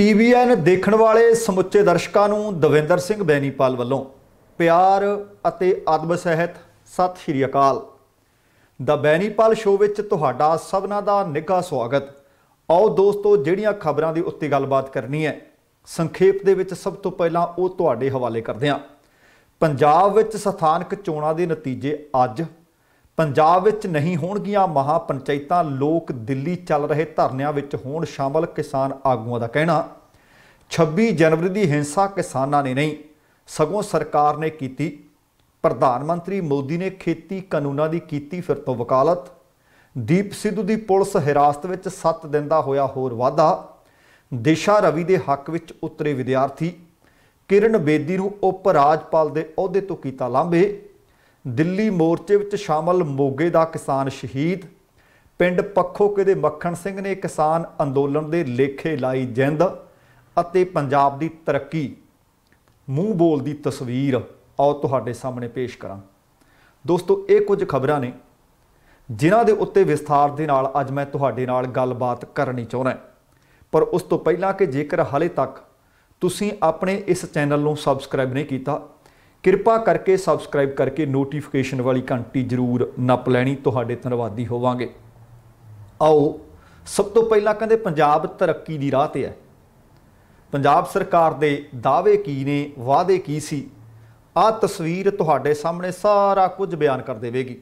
TVN ਦੇਖਣ ਵਾਲੇ ਸਮੁੱਚੇ ਦਰਸ਼ਕਾਂ ਨੂੰ ਦਵਿੰਦਰ ਸਿੰਘ ਬੈਣੀਪਾਲ ਵੱਲੋਂ ਪਿਆਰ ਅਤੇ ਆਦਬ ਸਹਿਤ ਸਤਿ ਸ਼੍ਰੀ ਅਕਾਲ ਦਾ ਬੈਣੀਪਾਲ ਸ਼ੋਅ ਵਿੱਚ ਤੁਹਾਡਾ ਸਭਨਾ ਦਾ ਨਿੱਘਾ ਸਵਾਗਤ ਆਓ ਦੋਸਤੋ ਜਿਹੜੀਆਂ ਖਬਰਾਂ ਦੀ ਉੱਤੇ ਗੱਲਬਾਤ ਕਰਨੀ ਹੈ ਸੰਖੇਪ ਦੇ ਵਿੱਚ ਸਭ ਤੋਂ ਪਹਿਲਾਂ ਉਹ ਤੁਹਾਡੇ ਹਵਾਲੇ ਕਰਦੇ ਹਾਂ ਪੰਜਾਬ ਵਿੱਚ ਸਥਾਨਕ ਚੋਣਾਂ ਦੇ ਨਤੀਜੇ ਅੱਜ ਪੰਜਾਬ ਵਿੱਚ ਨਹੀਂ ਹੋਣਗੀਆਂ ਮਹਾ ਪੰਚਾਇਤਾਂ ਲੋਕ ਦਿੱਲੀ ਚੱਲ ਰਹੇ ਧਰਨਿਆਂ ਵਿੱਚ ਹੋਣ ਸ਼ਾਮਲ ਕਿਸਾਨ ਆਗੂਆਂ ਦਾ ਕਹਿਣਾ 26 ਜਨਵਰੀ ਦੀ ਹਿੰਸਾ ਕਿਸਾਨਾਂ ਨੇ ਨਹੀਂ ਸਗੋਂ ਸਰਕਾਰ ਨੇ ਕੀਤੀ ਪ੍ਰਧਾਨ ਮੰਤਰੀ ਮੋਦੀ ਨੇ ਖੇਤੀ ਕਾਨੂੰਨਾਂ ਦੀ ਕੀਤੀ ਫਿਰ ਤੋਂ ਵਕਾਲਤ ਦੀਪ ਸਿੱਧੂ ਦੀ ਪੁਲਿਸ ਹਿਰਾਸਤ ਵਿੱਚ 7 ਦਿਨ ਦਾ ਹੋਇਆ ਹੋਰ ਵਾਧਾ ਦਿਸ਼ਾ ਰਵੀ ਦੇ ਹੱਕ ਵਿੱਚ ਉਤਰੇ ਵਿਦਿਆਰਥੀ ਕਿਰਨ ਬੇਦੀ ਨੂੰ ਉਪ ਰਾਜਪਾਲ ਦੇ ਅਹੁਦੇ ਤੋਂ ਕੀਤਾ ਲਾਂਭੇ ਦਿੱਲੀ ਮੋਰਚੇ ਵਿੱਚ ਸ਼ਾਮਲ ਮੋਗੇ ਦਾ ਕਿਸਾਨ ਸ਼ਹੀਦ ਪਿੰਡ ਪੱਖੋਕੇ ਦੇ ਮੱਖਣ ਸਿੰਘ ਨੇ ਕਿਸਾਨ ਅੰਦੋਲਨ ਦੇ ਲੇਖੇ ਲਾਈ ਜਿੰਦ ਅਤੇ ਪੰਜਾਬ ਦੀ ਤਰੱਕੀ ਮੂੰਹ ਬੋਲ ਦੀ ਤਸਵੀਰ ਆਓ ਤੁਹਾਡੇ ਸਾਹਮਣੇ ਪੇਸ਼ ਕਰਾਂ ਦੋਸਤੋ ਇਹ ਕੁਝ ਖਬਰਾਂ ਨੇ ਜਿਨ੍ਹਾਂ ਦੇ ਉੱਤੇ ਵਿਸਥਾਰ ਦੇ ਨਾਲ ਅੱਜ ਮੈਂ ਤੁਹਾਡੇ ਨਾਲ ਗੱਲਬਾਤ ਕਰਨੀ ਚਾਹੁੰਦਾ ਪਰ ਉਸ ਤੋਂ ਪਹਿਲਾਂ ਕਿ ਜੇਕਰ ਹਾਲੇ ਤੱਕ ਤੁਸੀਂ ਆਪਣੇ ਇਸ ਚੈਨਲ ਨੂੰ ਸਬਸਕ੍ਰਾਈਬ ਨਹੀਂ ਕੀਤਾ ਕਿਰਪਾ ਕਰਕੇ ਸਬਸਕ੍ਰਾਈਬ ਕਰਕੇ ਨੋਟੀਫਿਕੇਸ਼ਨ ਵਾਲੀ ਘੰਟੀ ਜ਼ਰੂਰ ਨੱਪ ਲੈਣੀ ਤੁਹਾਡੇ ਧੰਨਵਾਦੀ ਹੋਵਾਂਗੇ ਆਓ ਸਭ ਤੋਂ ਪਹਿਲਾਂ ਕਹਿੰਦੇ ਪੰਜਾਬ ਤਰੱਕੀ ਦੀ ਰਾਹ ਤੇ ਹੈ ਪੰਜਾਬ ਸਰਕਾਰ ਦੇ ਦਾਅਵੇ ਕੀ ਨੇ ਵਾਅਦੇ ਕੀ ਸੀ ਆ ਤਸਵੀਰ ਤੁਹਾਡੇ ਸਾਹਮਣੇ ਸਾਰਾ ਕੁਝ ਬਿਆਨ ਕਰ ਦੇਵੇਗੀ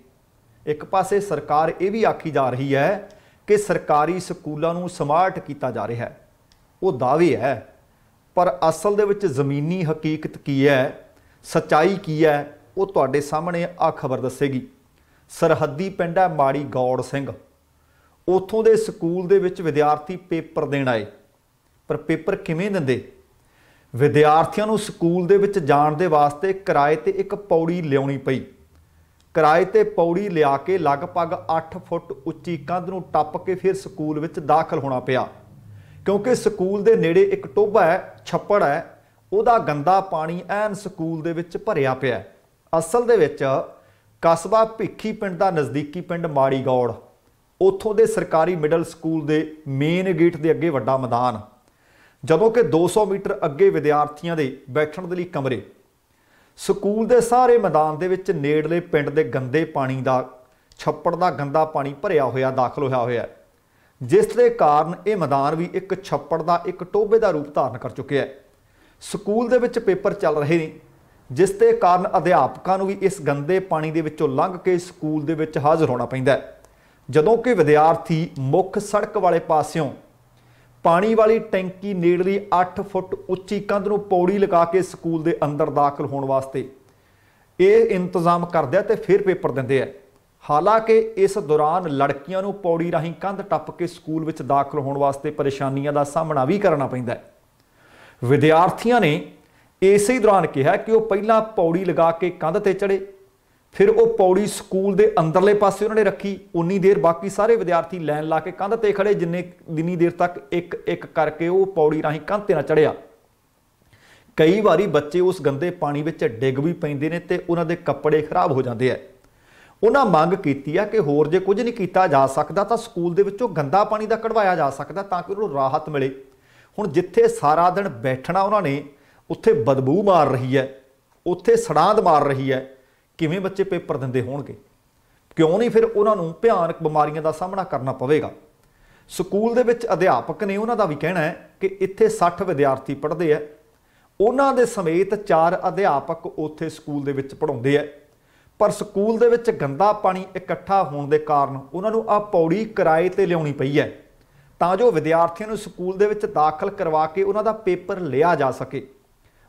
ਇੱਕ ਪਾਸੇ ਸਰਕਾਰ ਇਹ ਵੀ ਆਖੀ ਜਾ ਰਹੀ ਹੈ ਕਿ ਸਰਕਾਰੀ ਸਕੂਲਾਂ ਨੂੰ ਸਮਾਰਟ ਕੀਤਾ ਜਾ ਰਿਹਾ ਹੈ ਉਹ ਦਾਅਵੇ ਹੈ ਪਰ ਅਸਲ ਦੇ ਵਿੱਚ ਜ਼ਮੀਨੀ ਹਕੀਕਤ ਕੀ ਹੈ ਸਚਾਈ ਕੀ ਹੈ ਉਹ ਤੁਹਾਡੇ ਸਾਹਮਣੇ ਆ ਖਬਰ ਦੱਸੇਗੀ ਸਰਹੱਦੀ ਪਿੰਡ ਹੈ ਮਾੜੀ ਗੌੜ ਸਿੰਘ ਉਥੋਂ ਦੇ ਸਕੂਲ ਦੇ ਵਿੱਚ ਵਿਦਿਆਰਥੀ ਪੇਪਰ ਦੇਣ ਆਏ ਪਰ ਪੇਪਰ ਕਿਵੇਂ ਦਿੰਦੇ ਵਿਦਿਆਰਥੀਆਂ ਨੂੰ ਸਕੂਲ ਦੇ ਵਿੱਚ ਜਾਣ ਦੇ ਵਾਸਤੇ ਕਿਰਾਏ ਤੇ ਇੱਕ ਪੌੜੀ ਲਿਆਉਣੀ ਪਈ ਕਿਰਾਏ ਤੇ ਪੌੜੀ ਲਿਆ ਕੇ ਲਗਭਗ 8 ਫੁੱਟ ਉੱਚੀ ਕੰਧ ਨੂੰ ਟੱਪ ਕੇ ਫਿਰ ਸਕੂਲ ਵਿੱਚ ਦਾਖਲ ਹੋਣਾ ਪਿਆ ਕਿਉਂਕਿ ਸਕੂਲ ਦੇ ਨੇੜੇ ਇੱਕ ਟੋਭਾ ਹੈ ਛੱਪੜ ਹੈ ਉਹਦਾ ਗੰਦਾ ਪਾਣੀ ਐਨ ਸਕੂਲ ਦੇ ਵਿੱਚ ਭਰਿਆ ਪਿਆ ਅਸਲ ਦੇ ਵਿੱਚ ਕਸਬਾ ਭਿੱਖੀ ਪਿੰਡ ਦਾ ਨਜ਼ਦੀਕੀ ਪਿੰਡ ਗੌੜ ਉੱਥੋਂ ਦੇ ਸਰਕਾਰੀ ਮਿਡਲ ਸਕੂਲ ਦੇ ਮੇਨ ਗੇਟ ਦੇ ਅੱਗੇ ਵੱਡਾ ਮੈਦਾਨ ਜਦੋਂ ਕਿ 200 ਮੀਟਰ ਅੱਗੇ ਵਿਦਿਆਰਥੀਆਂ ਦੇ ਬੈਠਣ ਦੇ ਲਈ ਕਮਰੇ ਸਕੂਲ ਦੇ ਸਾਰੇ ਮੈਦਾਨ ਦੇ ਵਿੱਚ ਨੇੜਲੇ ਪਿੰਡ ਦੇ ਗੰਦੇ ਪਾਣੀ ਦਾ ਛੱਪੜ ਦਾ ਗੰਦਾ ਪਾਣੀ ਭਰਿਆ ਹੋਇਆ ਦਾਖਲ ਹੋਇਆ ਹੋਇਆ ਜਿਸ ਦੇ ਕਾਰਨ ਇਹ ਮੈਦਾਨ ਵੀ ਇੱਕ ਛੱਪੜ ਦਾ ਇੱਕ ਟੋਬੇ ਦਾ ਰੂਪ ਧਾਰਨ ਕਰ ਚੁੱਕਿਆ ਹੈ ਸਕੂਲ ਦੇ ਵਿੱਚ ਪੇਪਰ ਚੱਲ ਰਹੇ ਨੇ ਜਿਸ ਦੇ ਕਾਰਨ ਅਧਿਆਪਕਾਂ ਨੂੰ ਵੀ ਇਸ ਗੰਦੇ ਪਾਣੀ ਦੇ ਵਿੱਚੋਂ ਲੰਘ ਕੇ ਸਕੂਲ ਦੇ ਵਿੱਚ ਹਾਜ਼ਰ ਹੋਣਾ ਪੈਂਦਾ ਹੈ ਜਦੋਂ ਕਿ ਵਿਦਿਆਰਥੀ ਮੁੱਖ ਸੜਕ ਵਾਲੇ ਪਾਸਿਓਂ ਪਾਣੀ ਵਾਲੀ ਟੈਂਕੀ ਨੇੜਲੀ 8 ਫੁੱਟ ਉੱਚੀ ਕੰਧ ਨੂੰ ਪੌੜੀ ਲਗਾ ਕੇ ਸਕੂਲ ਦੇ ਅੰਦਰ ਦਾਖਲ ਹੋਣ ਵਾਸਤੇ ਇਹ ਇੰਤਜ਼ਾਮ ਕਰਦੇ ਆ ਤੇ ਫਿਰ ਪੇਪਰ ਦਿੰਦੇ ਆ ਹਾਲਾਂਕਿ ਇਸ ਦੌਰਾਨ ਲੜਕੀਆਂ ਨੂੰ ਪੌੜੀ ਰਾਹੀਂ ਕੰਧ ਟੱਪ ਕੇ ਸਕੂਲ ਵਿੱਚ ਦਾਖਲ ਹੋਣ ਵਾਸਤੇ ਪਰੇਸ਼ਾਨੀਆਂ ਦਾ ਸਾਹਮਣਾ ਵੀ ਕਰਨਾ ਪੈਂਦਾ ਹੈ ਵਿਦਿਆਰਥੀਆਂ ਨੇ ਇਸੇ ਹੀ ਦੌਰਾਨ ਕਿਹਾ ਕਿ ਉਹ ਪਹਿਲਾਂ ਪੌੜੀ ਲਗਾ ਕੇ ਕੰਧ ਤੇ ਚੜੇ ਫਿਰ ਉਹ ਪੌੜੀ ਸਕੂਲ ਦੇ ਅੰਦਰਲੇ ਪਾਸੇ ਉਹਨਾਂ ਨੇ ਰੱਖੀ ਉਨੀ ਦੇਰ ਬਾਕੀ ਸਾਰੇ ਵਿਦਿਆਰਥੀ ਲਾਈਨ ਲਾ ਕੇ ਕੰਧ ਤੇ ਖੜੇ ਜਿੰਨੇ ਦਿਨੀ ਦੇਰ ਤੱਕ ਇੱਕ ਇੱਕ ਕਰਕੇ ਉਹ ਪੌੜੀ ਰਾਹੀਂ ਕੰਧ ਤੇ ਨਾ ਚੜਿਆ ਕਈ ਵਾਰੀ ਬੱਚੇ ਉਸ ਗੰਦੇ ਪਾਣੀ ਵਿੱਚ ਡਿੱਗ ਵੀ ਪੈਂਦੇ ਨੇ ਤੇ ਉਹਨਾਂ ਦੇ ਕੱਪੜੇ ਖਰਾਬ ਹੋ ਜਾਂਦੇ ਆ ਉਹਨਾਂ ਮੰਗ ਕੀਤੀ ਆ ਕਿ ਹੋਰ ਜੇ ਕੁਝ ਨਹੀਂ ਕੀਤਾ ਜਾ ਸਕਦਾ ਤਾਂ ਸਕੂਲ ਦੇ ਵਿੱਚੋਂ ਗੰਦਾ ਪਾਣੀ ਦਾ ਕਢਵਾਇਆ ਜਾ ਸਕਦਾ ਤਾਂ ਕਿ ਉਹਨੂੰ ਰਾਹਤ ਮਿਲੇ ਹੁਣ ਜਿੱਥੇ ਸਾਰਾ ਦਿਨ ਬੈਠਣਾ ਉਹਨਾਂ ਨੇ ਉੱਥੇ ਬਦਬੂ ਮਾਰ ਰਹੀ ਹੈ ਉੱਥੇ ਸੜਾਂਦ ਮਾਰ ਰਹੀ ਹੈ ਕਿਵੇਂ ਬੱਚੇ ਪੇਪਰ ਦਿੰਦੇ ਹੋਣਗੇ ਕਿਉਂ ਨਹੀਂ ਫਿਰ ਉਹਨਾਂ ਨੂੰ ਭਿਆਨਕ ਬਿਮਾਰੀਆਂ ਦਾ ਸਾਹਮਣਾ ਕਰਨਾ ਪਵੇਗਾ ਸਕੂਲ ਦੇ ਵਿੱਚ ਅਧਿਆਪਕ ਨੇ ਉਹਨਾਂ ਦਾ ਵੀ ਕਹਿਣਾ ਹੈ ਕਿ ਇੱਥੇ 60 ਵਿਦਿਆਰਥੀ ਪੜ੍ਹਦੇ ਆ ਉਹਨਾਂ ਦੇ ਸਮੇਤ 4 ਅਧਿਆਪਕ ਉੱਥੇ ਸਕੂਲ ਦੇ ਵਿੱਚ ਪੜ੍ਹਾਉਂਦੇ ਆ ਪਰ ਸਕੂਲ ਦੇ ਵਿੱਚ ਗੰਦਾ ਪਾਣੀ ਇਕੱਠਾ ਹੋਣ ਦੇ ਕਾਰਨ ਉਹਨਾਂ ਨੂੰ ਆ ਪੌੜੀ ਕਿਰਾਏ ਤੇ ਲਿਆਉਣੀ ਪਈ ਹੈ ਤਾਂ ਜੋ ਵਿਦਿਆਰਥੀਆਂ ਨੂੰ ਸਕੂਲ ਦੇ ਵਿੱਚ ਦਾਖਲ ਕਰਵਾ ਕੇ ਉਹਨਾਂ ਦਾ ਪੇਪਰ ਲਿਆ ਜਾ ਸਕੇ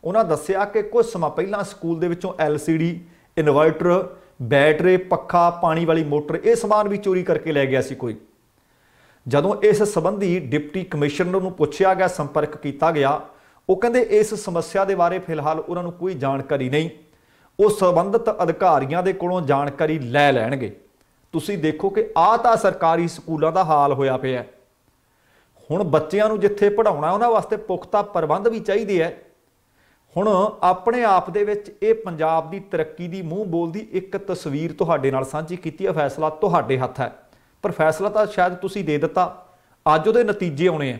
ਉਹਨਾਂ ਦੱਸਿਆ ਕਿ ਕੁਝ ਸਮਾਂ ਪਹਿਲਾਂ ਸਕੂਲ ਦੇ ਵਿੱਚੋਂ LCD ਇਨਵਰਟਰ ਬੈਟਰੀ ਪੱਖਾ ਪਾਣੀ ਵਾਲੀ ਮੋਟਰ ਇਹ ਸਮਾਨ ਵੀ ਚੋਰੀ ਕਰਕੇ ਲੈ ਗਿਆ ਸੀ ਕੋਈ ਜਦੋਂ ਇਸ ਸੰਬੰਧੀ ਡਿਪਟੀ ਕਮਿਸ਼ਨਰ ਨੂੰ ਪੁੱਛਿਆ ਗਿਆ ਸੰਪਰਕ ਕੀਤਾ ਗਿਆ ਉਹ ਕਹਿੰਦੇ ਇਸ ਸਮੱਸਿਆ ਦੇ ਬਾਰੇ ਫਿਲਹਾਲ ਉਹਨਾਂ ਨੂੰ ਕੋਈ ਜਾਣਕਾਰੀ ਨਹੀਂ ਉਹ ਸਬੰਧਤ ਅਧਿਕਾਰੀਆਂ ਦੇ ਕੋਲੋਂ ਜਾਣਕਾਰੀ ਲੈ ਲੈਣਗੇ ਤੁਸੀਂ ਦੇਖੋ ਕਿ ਆਹ ਤਾਂ ਸਰਕਾਰੀ ਸਕੂਲਾਂ ਦਾ ਹਾਲ ਹੋਇਆ ਪਿਆ ਹੈ ਹੁਣ ਬੱਚਿਆਂ ਨੂੰ ਜਿੱਥੇ ਪੜਾਉਣਾ ਉਹਨਾਂ ਵਾਸਤੇ ਪੁਖਤਾ ਪ੍ਰਬੰਧ ਵੀ ਚਾਹੀਦੇ ਐ ਹੁਣ ਆਪਣੇ ਆਪ ਦੇ ਵਿੱਚ ਇਹ ਪੰਜਾਬ ਦੀ ਤਰੱਕੀ ਦੀ ਮੂੰਹ ਬੋਲਦੀ ਇੱਕ ਤਸਵੀਰ ਤੁਹਾਡੇ ਨਾਲ ਸਾਂਝੀ ਕੀਤੀ ਹੈ ਫੈਸਲਾ ਤੁਹਾਡੇ ਹੱਥ ਹੈ ਪਰ ਫੈਸਲਾ ਤਾਂ ਸ਼ਾਇਦ ਤੁਸੀਂ ਦੇ ਦਿੱਤਾ ਅੱਜ ਉਹਦੇ ਨਤੀਜੇ ਆਉਣੇ ਐ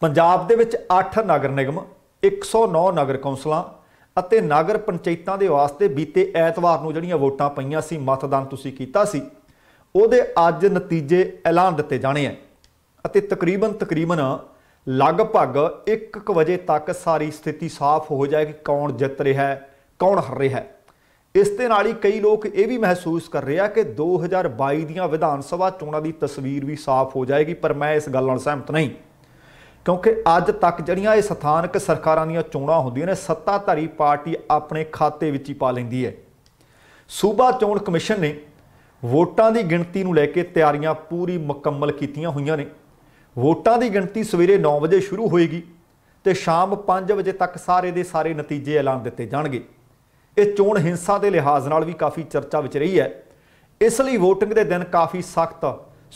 ਪੰਜਾਬ ਦੇ ਵਿੱਚ 8 ਨਗਰ ਨਿਗਮ 109 ਨਗਰ ਕੌਂਸਲਾਂ ਅਤੇ ਨਗਰ ਪੰਚਾਇਤਾਂ ਦੇ ਵਾਸਤੇ ਬੀਤੇ ਐਤਵਾਰ ਨੂੰ ਜਿਹੜੀਆਂ ਵੋਟਾਂ ਪਈਆਂ ਸੀ ਮਤਦਾਨ ਤੁਸੀਂ ਕੀਤਾ ਸੀ ਉਹਦੇ ਅੱਜ ਨਤੀਜੇ ਐਲਾਨ ਦਿੱਤੇ ਜਾਣੇ ਐ ਅਤੇ ਤਕਰੀਬਨ ਤਕਰੀਬਨ ਲਗਭਗ 1:00 ਵਜੇ ਤੱਕ ਸਾਰੀ ਸਥਿਤੀ ਸਾਫ਼ ਹੋ ਜਾਏਗੀ ਕੌਣ ਜਿੱਤ ਰਿਹਾ ਹੈ ਕੌਣ ਹਾਰ ਰਿਹਾ ਹੈ ਇਸ ਦੇ ਨਾਲ ਹੀ ਕਈ ਲੋਕ ਇਹ ਵੀ ਮਹਿਸੂਸ ਕਰ ਰਹੇ ਆ ਕਿ 2022 ਦੀਆਂ ਵਿਧਾਨ ਸਭਾ ਚੋਣਾਂ ਦੀ ਤਸਵੀਰ ਵੀ ਸਾਫ਼ ਹੋ ਜਾਏਗੀ ਪਰ ਮੈਂ ਇਸ ਗੱਲ ਨਾਲ ਸਹਿਮਤ ਨਹੀਂ ਕਿਉਂਕਿ ਅੱਜ ਤੱਕ ਜਿਹੜੀਆਂ ਇਹ ਸਥਾਨਕ ਸਰਕਾਰਾਂ ਦੀਆਂ ਚੋਣਾਂ ਹੁੰਦੀਆਂ ਨੇ ਸੱਤਾਧਾਰੀ ਪਾਰਟੀ ਆਪਣੇ ਖਾਤੇ ਵਿੱਚ ਹੀ ਪਾ ਲੈਂਦੀ ਹੈ ਸੂਬਾ ਚੋਣ ਕਮਿਸ਼ਨ ਨੇ ਵੋਟਾਂ ਦੀ ਗਿਣਤੀ ਨੂੰ ਲੈ ਕੇ ਤਿਆਰੀਆਂ ਪੂਰੀ ਮੁਕੰਮਲ ਕੀਤੀਆਂ ਹੋਈਆਂ ਨੇ ਵੋਟਾਂ ਦੀ ਗਿਣਤੀ ਸਵੇਰੇ 9 ਵਜੇ ਸ਼ੁਰੂ ਹੋਏਗੀ ਤੇ ਸ਼ਾਮ 5 ਵਜੇ ਤੱਕ ਸਾਰੇ ਦੇ ਸਾਰੇ ਨਤੀਜੇ ਐਲਾਨ ਦਿੱਤੇ ਜਾਣਗੇ ਇਹ ਚੋਣ ਹਿੰਸਾ ਦੇ ਲਿਹਾਜ਼ ਨਾਲ ਵੀ ਕਾਫੀ ਚਰਚਾ ਵਿੱਚ ਰਹੀ ਹੈ ਇਸ ਲਈ VOTING ਦੇ ਦਿਨ ਕਾਫੀ ਸਖਤ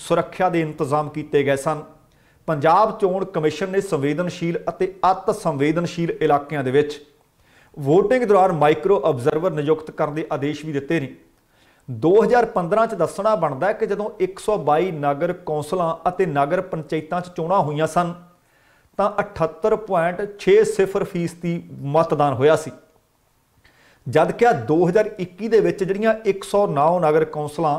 ਸੁਰੱਖਿਆ ਦੇ ਇੰਤਜ਼ਾਮ ਕੀਤੇ ਗਏ ਸਨ ਪੰਜਾਬ ਚੋਣ ਕਮਿਸ਼ਨ ਨੇ ਸੰਵੇਦਨਸ਼ੀਲ ਅਤੇ ਅਤ ਸੰਵੇਦਨਸ਼ੀਲ ਇਲਾਕਿਆਂ ਦੇ ਵਿੱਚ VOTING ਦੌਰਾਨ ਮਾਈਕਰੋ ਆਬਜ਼ਰਵਰ ਨਿਯੁਕਤ ਕਰਨ ਦੇ ਆਦੇਸ਼ ਵੀ ਦਿੱਤੇ ਨੇ 2015 ਚ ਦੱਸਣਾ ਬਣਦਾ ਹੈ ਕਿ ਜਦੋਂ 122 ਨਗਰ ਕੌਂਸਲਾਂ ਅਤੇ ਨਗਰ ਪੰਚਾਇਤਾਂ ਚ ਚੋਣਾਂ ਹੋਈਆਂ ਸਨ ਤਾਂ 78.60% ਦੀ ਮਤਦਾਨ ਹੋਇਆ ਸੀ ਜਦ ਕਿ 2021 ਦੇ ਵਿੱਚ ਜਿਹੜੀਆਂ 109 ਨਗਰ ਕੌਂਸਲਾਂ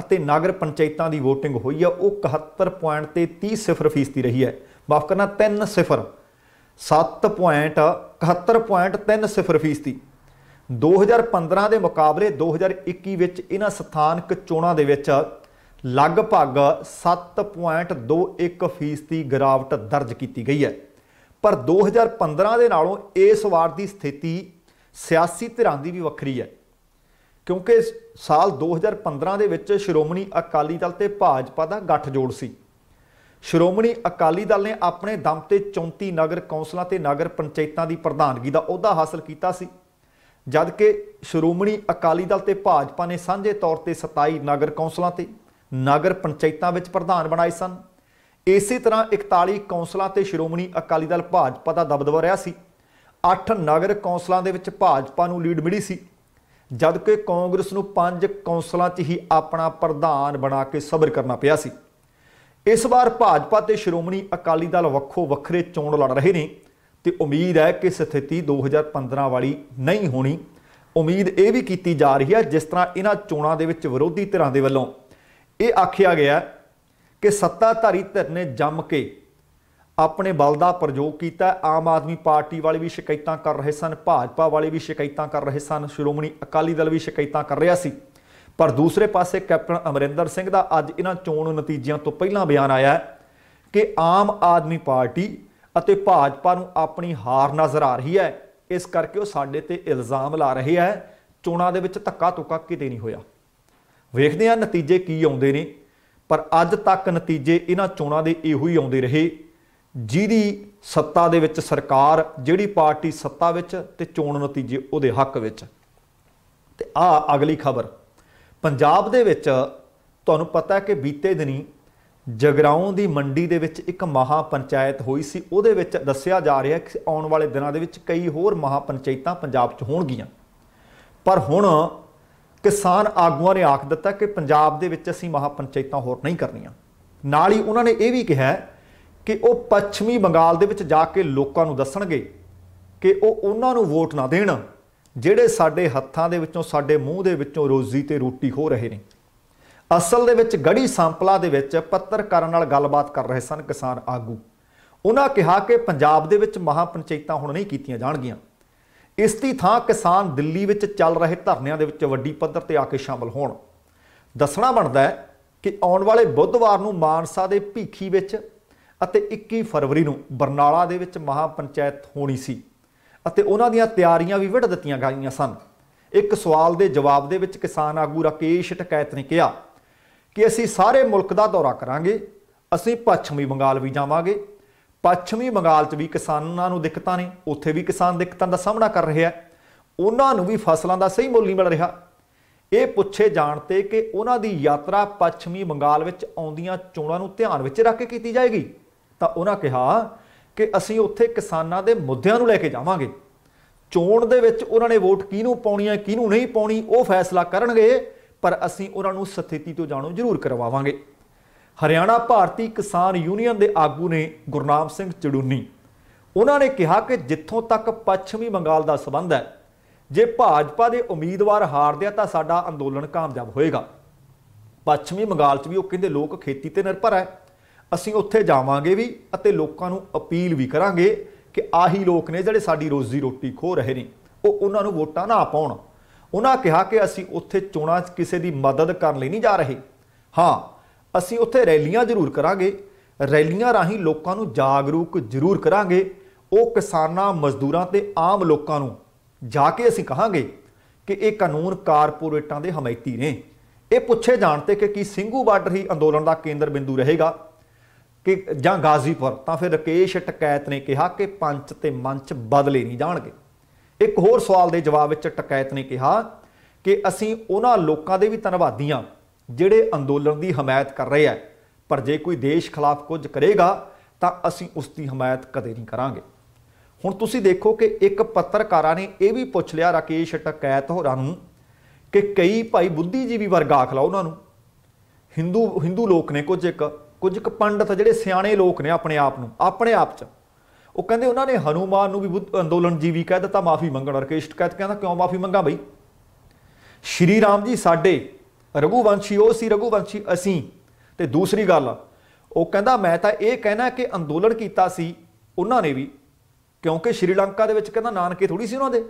ਅਤੇ ਨਗਰ ਪੰਚਾਇਤਾਂ ਦੀ VOTING ਹੋਈ ਆ ਉਹ 71.30% ਦੀ ਰਹੀ ਹੈ ਮਾਫ ਕਰਨਾ 3 0 7.71.30% ਦੀ 2015 ਦੇ ਮੁਕਾਬਲੇ 2021 ਵਿੱਚ ਇਹਨਾਂ ਸਥਾਨਕ ਚੋਣਾਂ ਦੇ ਵਿੱਚ ਲਗਭਗ 7.21 ਫੀਸਦੀ ਗਿਰਾਵਟ ਦਰਜ ਕੀਤੀ ਗਈ ਹੈ ਪਰ 2015 ਦੇ ਨਾਲੋਂ ਇਸ ਵਾਰ ਦੀ ਸਥਿਤੀ ਸਿਆਸੀ ਧਿਰਾਂ ਦੀ ਵੀ ਵੱਖਰੀ ਹੈ ਕਿਉਂਕਿ ਸਾਲ 2015 ਦੇ ਵਿੱਚ ਸ਼੍ਰੋਮਣੀ ਅਕਾਲੀ ਦਲ ਤੇ ਭਾਜਪਾ ਦਾ ਗੱਠਜੋੜ ਸੀ ਸ਼੍ਰੋਮਣੀ ਅਕਾਲੀ ਦਲ ਨੇ ਆਪਣੇ ਦਮ ਤੇ 34 ਨਗਰ ਕੌਂਸਲਾਂ ਤੇ ਨਗਰ ਪੰਚਾਇਤਾਂ ਦੀ ਪ੍ਰਧਾਨਗੀ ਦਾ ਅਹੁਦਾ ਹਾਸਲ ਕੀਤਾ ਸੀ ਜਦਕਿ ਸ਼੍ਰੋਮਣੀ ਅਕਾਲੀ ਦਲ ਤੇ ਭਾਜਪਾ ਨੇ ਸਾਂਝੇ ਤੌਰ ਤੇ 27 ਨਗਰ ਕੌਂਸਲਾਂ ਤੇ ਨਗਰ ਪੰਚਾਇਤਾਂ ਵਿੱਚ ਪ੍ਰਧਾਨ ਬਣਾਏ ਸਨ ਇਸੇ ਤਰ੍ਹਾਂ 41 ਕੌਂਸਲਾਂ ਤੇ ਸ਼੍ਰੋਮਣੀ ਅਕਾਲੀ ਦਲ ਭਾਜਪਾ ਦਾ ਦਬਦਬਾ ਰਿਹਾ ਸੀ 8 ਨਗਰ ਕੌਂਸਲਾਂ ਦੇ ਵਿੱਚ ਭਾਜਪਾ ਨੂੰ ਲੀਡ ਮਿਲੀ ਸੀ ਜਦਕਿ ਕਾਂਗਰਸ ਨੂੰ 5 ਕੌਂਸਲਾਂ 'ਚ ਹੀ ਆਪਣਾ ਪ੍ਰਧਾਨ ਬਣਾ ਕੇ ਸਬਰ ਕਰਨਾ ਪਿਆ ਸੀ ਇਸ ਵਾਰ ਭਾਜਪਾ ਤੇ ਸ਼੍ਰੋਮਣੀ ਅਕਾਲੀ ਦਲ ਵੱਖੋ ਵੱਖਰੇ ਚੋਣ ਲੜ ਰਹੇ ਨੇ ਤੇ ਉਮੀਦ ਹੈ ਕਿ ਸਥਿਤੀ 2015 ਵਾਲੀ ਨਹੀਂ ਹੋਣੀ ਉਮੀਦ ਇਹ ਵੀ ਕੀਤੀ ਜਾ ਰਹੀ ਹੈ ਜਿਸ ਤਰ੍ਹਾਂ ਇਹਨਾਂ ਚੋਣਾਂ ਦੇ ਵਿੱਚ ਵਿਰੋਧੀ ਧਿਰਾਂ ਦੇ ਵੱਲੋਂ ਇਹ ਆਖਿਆ ਗਿਆ ਕਿ ਸੱਤਾਧਾਰੀ ਧਿਰ ਨੇ ਜੰਮ ਕੇ ਆਪਣੇ ਬਲ ਦਾ ਪ੍ਰਯੋਗ ਕੀਤਾ ਆਮ ਆਦਮੀ ਪਾਰਟੀ ਵਾਲੇ ਵੀ ਸ਼ਿਕਾਇਤਾਂ ਕਰ ਰਹੇ ਸਨ ਭਾਜਪਾ ਵਾਲੇ ਵੀ ਸ਼ਿਕਾਇਤਾਂ ਕਰ ਰਹੇ ਸਨ ਸ਼੍ਰੋਮਣੀ ਅਕਾਲੀ ਦਲ ਵੀ ਸ਼ਿਕਾਇਤਾਂ ਕਰ ਰਿਹਾ ਸੀ ਪਰ ਦੂਸਰੇ ਪਾਸੇ ਕੈਪਟਨ ਅਮਰਿੰਦਰ ਸਿੰਘ ਦਾ ਅੱਜ ਇਹਨਾਂ ਚੋਣ ਨਤੀਜਿਆਂ ਤੋਂ ਪਹਿਲਾਂ ਬਿਆਨ ਆਇਆ ਕਿ ਆਮ ਆਦਮੀ ਪਾਰਟੀ ਅਤੇ ਭਾਜਪਾ ਨੂੰ ਆਪਣੀ ਹਾਰ ਨਜ਼ਰ ਆ ਰਹੀ ਹੈ ਇਸ ਕਰਕੇ ਉਹ ਸਾਡੇ ਤੇ ਇਲਜ਼ਾਮ ਲਾ ਰਹੇ ਹੈ ਚੋਣਾਂ ਦੇ ਵਿੱਚ ਧੱਕਾ ਤੁੱਕਾ ਕਿਤੇ ਨਹੀਂ ਹੋਇਆ ਵੇਖਦੇ ਆ ਨਤੀਜੇ ਕੀ ਆਉਂਦੇ ਨੇ ਪਰ ਅੱਜ ਤੱਕ ਨਤੀਜੇ ਇਹਨਾਂ ਚੋਣਾਂ ਦੇ ਇਹੋ ਹੀ ਆਉਂਦੇ ਰਹੇ ਜਿਹਦੀ ਸੱਤਾ ਦੇ ਵਿੱਚ ਸਰਕਾਰ ਜਿਹੜੀ ਪਾਰਟੀ ਸੱਤਾ ਵਿੱਚ ਤੇ ਚੋਣ ਨਤੀਜੇ ਉਹਦੇ ਹੱਕ ਵਿੱਚ ਤੇ ਆ ਅਗਲੀ ਖਬਰ ਪੰਜਾਬ ਦੇ ਵਿੱਚ ਤੁਹਾਨੂੰ ਪਤਾ ਹੈ ਕਿ ਬੀਤੇ ਦਿਨੀ ਜਗਰਾਉਂ ਦੀ ਮੰਡੀ ਦੇ ਵਿੱਚ ਇੱਕ ਮਹਾ ਪੰਚਾਇਤ ਹੋਈ ਸੀ ਉਹਦੇ ਵਿੱਚ ਦੱਸਿਆ ਜਾ ਰਿਹਾ ਕਿ ਆਉਣ ਵਾਲੇ ਦਿਨਾਂ ਦੇ ਵਿੱਚ ਕਈ ਹੋਰ ਮਹਾ ਪੰਚਾਇਤਾਂ ਪੰਜਾਬ 'ਚ ਹੋਣਗੀਆਂ ਪਰ ਹੁਣ ਕਿਸਾਨ ਆਗੂਆਂ ਨੇ ਆਖ ਦਿੱਤਾ ਕਿ ਪੰਜਾਬ ਦੇ ਵਿੱਚ ਅਸੀਂ ਮਹਾ ਪੰਚਾਇਤਾਂ ਹੋਰ ਨਹੀਂ ਕਰਨੀਆਂ ਨਾਲ ਹੀ ਉਹਨਾਂ ਨੇ ਇਹ ਵੀ ਕਿਹਾ ਕਿ ਉਹ ਪੱਛਮੀ ਬੰਗਾਲ ਦੇ ਵਿੱਚ ਜਾ ਕੇ ਲੋਕਾਂ ਨੂੰ ਦੱਸਣਗੇ ਕਿ ਉਹ ਉਹਨਾਂ ਨੂੰ ਵੋਟ ਨਾ ਦੇਣ ਜਿਹੜੇ ਸਾਡੇ ਹੱਥਾਂ ਦੇ ਵਿੱਚੋਂ ਸਾਡੇ ਮੂੰਹ ਦੇ ਵਿੱਚੋਂ ਰੋਜ਼ੀ ਤੇ ਰੋਟੀ ਖੋ ਰਹੇ ਨੇ ਅਸਲ ਦੇ ਵਿੱਚ ਗੜੀ ਸੰਪਲਾ ਦੇ ਵਿੱਚ ਪੱਤਰਕਾਰਾਂ ਨਾਲ ਗੱਲਬਾਤ ਕਰ ਰਹੇ ਸਨ ਕਿਸਾਨ ਆਗੂ ਉਹਨਾਂ ਕਿਹਾ ਕਿ ਪੰਜਾਬ ਦੇ ਵਿੱਚ ਮਹਾਪੰਚਾਇਤਾਂ ਹੁਣ ਨਹੀਂ ਕੀਤੀਆਂ ਜਾਣਗੀਆਂ ਇਸ ਦੀ ਥਾਂ ਕਿਸਾਨ ਦਿੱਲੀ ਵਿੱਚ ਚੱਲ ਰਹੇ ਧਰਨਿਆਂ ਦੇ ਵਿੱਚ ਵੱਡੀ ਪੱਧਰ ਤੇ ਆ ਕੇ ਸ਼ਾਮਲ ਹੋਣ ਦੱਸਣਾ ਬਣਦਾ ਹੈ ਕਿ ਆਉਣ ਵਾਲੇ ਬੁੱਧਵਾਰ ਨੂੰ ਮਾਨਸਾ ਦੇ ਭੀਖੀ ਵਿੱਚ ਅਤੇ 21 ਫਰਵਰੀ ਨੂੰ ਬਰਨਾਲਾ ਦੇ ਵਿੱਚ ਮਹਾਪੰਚਾਇਤ ਹੋਣੀ ਸੀ ਅਤੇ ਉਹਨਾਂ ਦੀਆਂ ਤਿਆਰੀਆਂ ਵੀ ਵਿੜ ਦਿੱਤੀਆਂ ਗਈਆਂ ਸਨ ਇੱਕ ਸਵਾਲ ਦੇ ਜਵਾਬ ਦੇ ਵਿੱਚ ਕਿਸਾਨ ਆਗੂ ਰਾਕੇਸ਼ ਟਕੈਤ ਨੇ ਕਿਹਾ ਕਿ ਅਸੀਂ ਸਾਰੇ ਮੁਲਕ ਦਾ ਦੌਰਾ ਕਰਾਂਗੇ ਅਸੀਂ ਪੱਛਮੀ ਬੰਗਾਲ ਵੀ ਜਾਵਾਂਗੇ ਪੱਛਮੀ ਬੰਗਾਲ 'ਚ ਵੀ ਕਿਸਾਨਾਂ ਨੂੰ ਦਿੱਕਤਾਂ ਨੇ ਉੱਥੇ ਵੀ ਕਿਸਾਨ ਦਿੱਕਤਾਂ ਦਾ ਸਾਹਮਣਾ ਕਰ ਰਿਹਾ ਉਹਨਾਂ ਨੂੰ ਵੀ ਫਸਲਾਂ ਦਾ ਸਹੀ ਮੁੱਲ ਨਹੀਂ ਮਿਲ ਰਿਹਾ ਇਹ ਪੁੱਛੇ ਜਾਣ ਤੇ ਕਿ ਉਹਨਾਂ ਦੀ ਯਾਤਰਾ ਪੱਛਮੀ ਬੰਗਾਲ ਵਿੱਚ ਆਉਂਦੀਆਂ ਚੋਣਾਂ ਨੂੰ ਧਿਆਨ ਵਿੱਚ ਰੱਖ ਕੇ ਕੀਤੀ ਜਾਏਗੀ ਤਾਂ ਉਹਨਾਂ ਕਿਹਾ ਕਿ ਅਸੀਂ ਉੱਥੇ ਕਿਸਾਨਾਂ ਦੇ ਮੁੱਦਿਆਂ ਨੂੰ ਲੈ ਕੇ ਜਾਵਾਂਗੇ ਚੋਣ ਦੇ ਵਿੱਚ ਉਹਨਾਂ ਨੇ ਵੋਟ ਕਿਹਨੂੰ ਪਾਉਣੀ ਹੈ ਕਿਹਨੂੰ ਨਹੀਂ ਪਾਉਣੀ ਉਹ ਫੈਸਲਾ ਕਰਨਗੇ ਪਰ ਅਸੀਂ ਉਹਨਾਂ ਨੂੰ ਸਥਿਤੀ ਤੋਂ ਜਾਣੂ ਜ਼ਰੂਰ ਕਰਵਾਵਾਂਗੇ ਹਰਿਆਣਾ ਭਾਰਤੀ ਕਿਸਾਨ ਯੂਨੀਅਨ ਦੇ ਆਗੂ ਨੇ ਗੁਰਨਾਮ ਸਿੰਘ ਚੜੂਨੀ ਉਹਨਾਂ ਨੇ ਕਿਹਾ ਕਿ ਜਿੱਥੋਂ ਤੱਕ ਪੱਛਮੀ ਬੰਗਾਲ ਦਾ ਸਬੰਧ ਹੈ ਜੇ ਭਾਜਪਾ ਦੇ ਉਮੀਦਵਾਰ ਹਾਰਦੇ ਆ ਤਾਂ ਸਾਡਾ ਅੰਦੋਲਨ ਕਾਮਯਾਬ ਹੋਏਗਾ ਪੱਛਮੀ ਬੰਗਾਲ 'ਚ ਵੀ ਉਹ ਕਹਿੰਦੇ ਲੋਕ ਖੇਤੀ ਤੇ ਨਿਰਭਰ ਹੈ ਅਸੀਂ ਉੱਥੇ ਜਾਵਾਂਗੇ ਵੀ ਅਤੇ ਲੋਕਾਂ ਨੂੰ ਅਪੀਲ ਵੀ ਕਰਾਂਗੇ ਕਿ ਆਹੀ ਲੋਕ ਨੇ ਜਿਹੜੇ ਸਾਡੀ ਰੋਜ਼ੀ ਰੋਟੀ ਖੋ ਰਹੇ ਨੇ ਉਹ ਉਹਨਾਂ ਨੂੰ ਵੋਟਾਂ ਨਾ ਪਾਉਣ ਉਹਨਾਂ ਕਿਹਾ ਕਿ ਅਸੀਂ ਉੱਥੇ ਚੋਣਾਂ 'ਚ ਕਿਸੇ ਦੀ ਮਦਦ ਕਰਨ ਲਈ ਨਹੀਂ ਜਾ ਰਹੇ ਹਾਂ ਅਸੀਂ ਉੱਥੇ ਰੈਲੀਆਂ ਜ਼ਰੂਰ ਕਰਾਂਗੇ ਰੈਲੀਆਂ ਰਾਹੀਂ ਲੋਕਾਂ ਨੂੰ ਜਾਗਰੂਕ ਜ਼ਰੂਰ ਕਰਾਂਗੇ ਉਹ ਕਿਸਾਨਾਂ ਮਜ਼ਦੂਰਾਂ ਤੇ ਆਮ ਲੋਕਾਂ ਨੂੰ ਜਾ ਕੇ ਅਸੀਂ ਕਹਾਂਗੇ ਕਿ ਇਹ ਕਾਨੂੰਨ ਕਾਰਪੋਰੇਟਾਂ ਦੇ ਹਮਾਇਤੀ ਨੇ ਇਹ ਪੁੱਛੇ ਜਾਣ ਤੇ ਕਿ ਕੀ ਸਿੰਘੂ ਬਾਰਡਰ ਹੀ ਅੰਦੋਲਨ ਦਾ ਕੇਂਦਰ ਬਿੰਦੂ ਰਹੇਗਾ ਕਿ ਜਾਂ ਗਾਜ਼ੀਪੁਰ ਤਾਂ ਫਿਰ ਰਕੇਸ਼ ਟਕੈਤ ਨੇ ਕਿਹਾ ਕਿ ਪੰਚ ਤੇ ਮੰਚ ਬਦਲੇ ਨਹੀਂ ਜਾਣਗੇ ਇੱਕ ਹੋਰ ਸਵਾਲ ਦੇ ਜਵਾਬ ਵਿੱਚ ਟਕੈਤ ਨੇ ਕਿਹਾ ਕਿ ਅਸੀਂ ਉਹਨਾਂ ਲੋਕਾਂ ਦੇ ਵੀ ਧੰਨਵਾਦੀ ਆ ਜਿਹੜੇ ਅੰਦੋਲਨ ਦੀ ਹਮਾਇਤ ਕਰ ਰਹੇ ਆ ਪਰ ਜੇ ਕੋਈ ਦੇਸ਼ ਖਿਲਾਫ ਕੁਝ ਕਰੇਗਾ ਤਾਂ ਅਸੀਂ ਉਸ ਦੀ ਹਮਾਇਤ ਕਦੇ ਨਹੀਂ ਕਰਾਂਗੇ ਹੁਣ ਤੁਸੀਂ ਦੇਖੋ ਕਿ ਇੱਕ ਪੱਤਰਕਾਰਾਂ ਨੇ ਇਹ ਵੀ ਪੁੱਛ ਲਿਆ ਰਾਕੇਸ਼ ਟਕੈਤ ਹੋਰਾਂ ਨੂੰ ਕਿ ਕਈ ਭਾਈ ਬੁੱਧੀਜੀਵੀ ਵਰਗ ਲਾ ਉਹਨਾਂ ਨੂੰ ਹਿੰਦੂ ਹਿੰਦੂ ਲੋਕ ਨੇ ਕੁਝ ਇੱਕ ਕੁਝ ਇੱਕ ਪੰਡਤ ਜਿਹੜੇ ਸਿਆਣੇ ਲੋਕ ਨੇ ਆਪਣੇ ਆਪ ਨੂੰ ਆਪਣੇ ਆਪ 'ਚ ਉਹ ਕਹਿੰਦੇ ਉਹਨਾਂ ਨੇ ਹਨੂਮਾਨ ਨੂੰ ਵੀ ਅੰਦੋਲਨ ਜੀਵੀ ਕਹਿ ਦਿੱਤਾ ਮਾਫੀ ਮੰਗਣ ਰਕੇਸ਼ਟ ਕਹਿਤ ਕਹਿੰਦਾ ਕਿਉਂ ਮਾਫੀ ਮੰਗਾ ਬਈ ਸ਼੍ਰੀ ਰਾਮ ਜੀ ਸਾਡੇ ਰਘੂਵੰਸ਼ੀ ਉਹ ਸੀ ਰਘੂਵੰਸ਼ੀ ਅਸੀਂ ਤੇ ਦੂਸਰੀ ਗੱਲ ਉਹ ਕਹਿੰਦਾ ਮੈਂ ਤਾਂ ਇਹ ਕਹਿਣਾ ਕਿ ਅੰਦੋਲਨ ਕੀਤਾ ਸੀ ਉਹਨਾਂ ਨੇ ਵੀ ਕਿਉਂਕਿ ਸ਼੍ਰੀਲੰਕਾ ਦੇ ਵਿੱਚ ਕਹਿੰਦਾ ਨਾਨਕੇ ਥੋੜੀ ਸੀ ਉਹਨਾਂ ਦੇ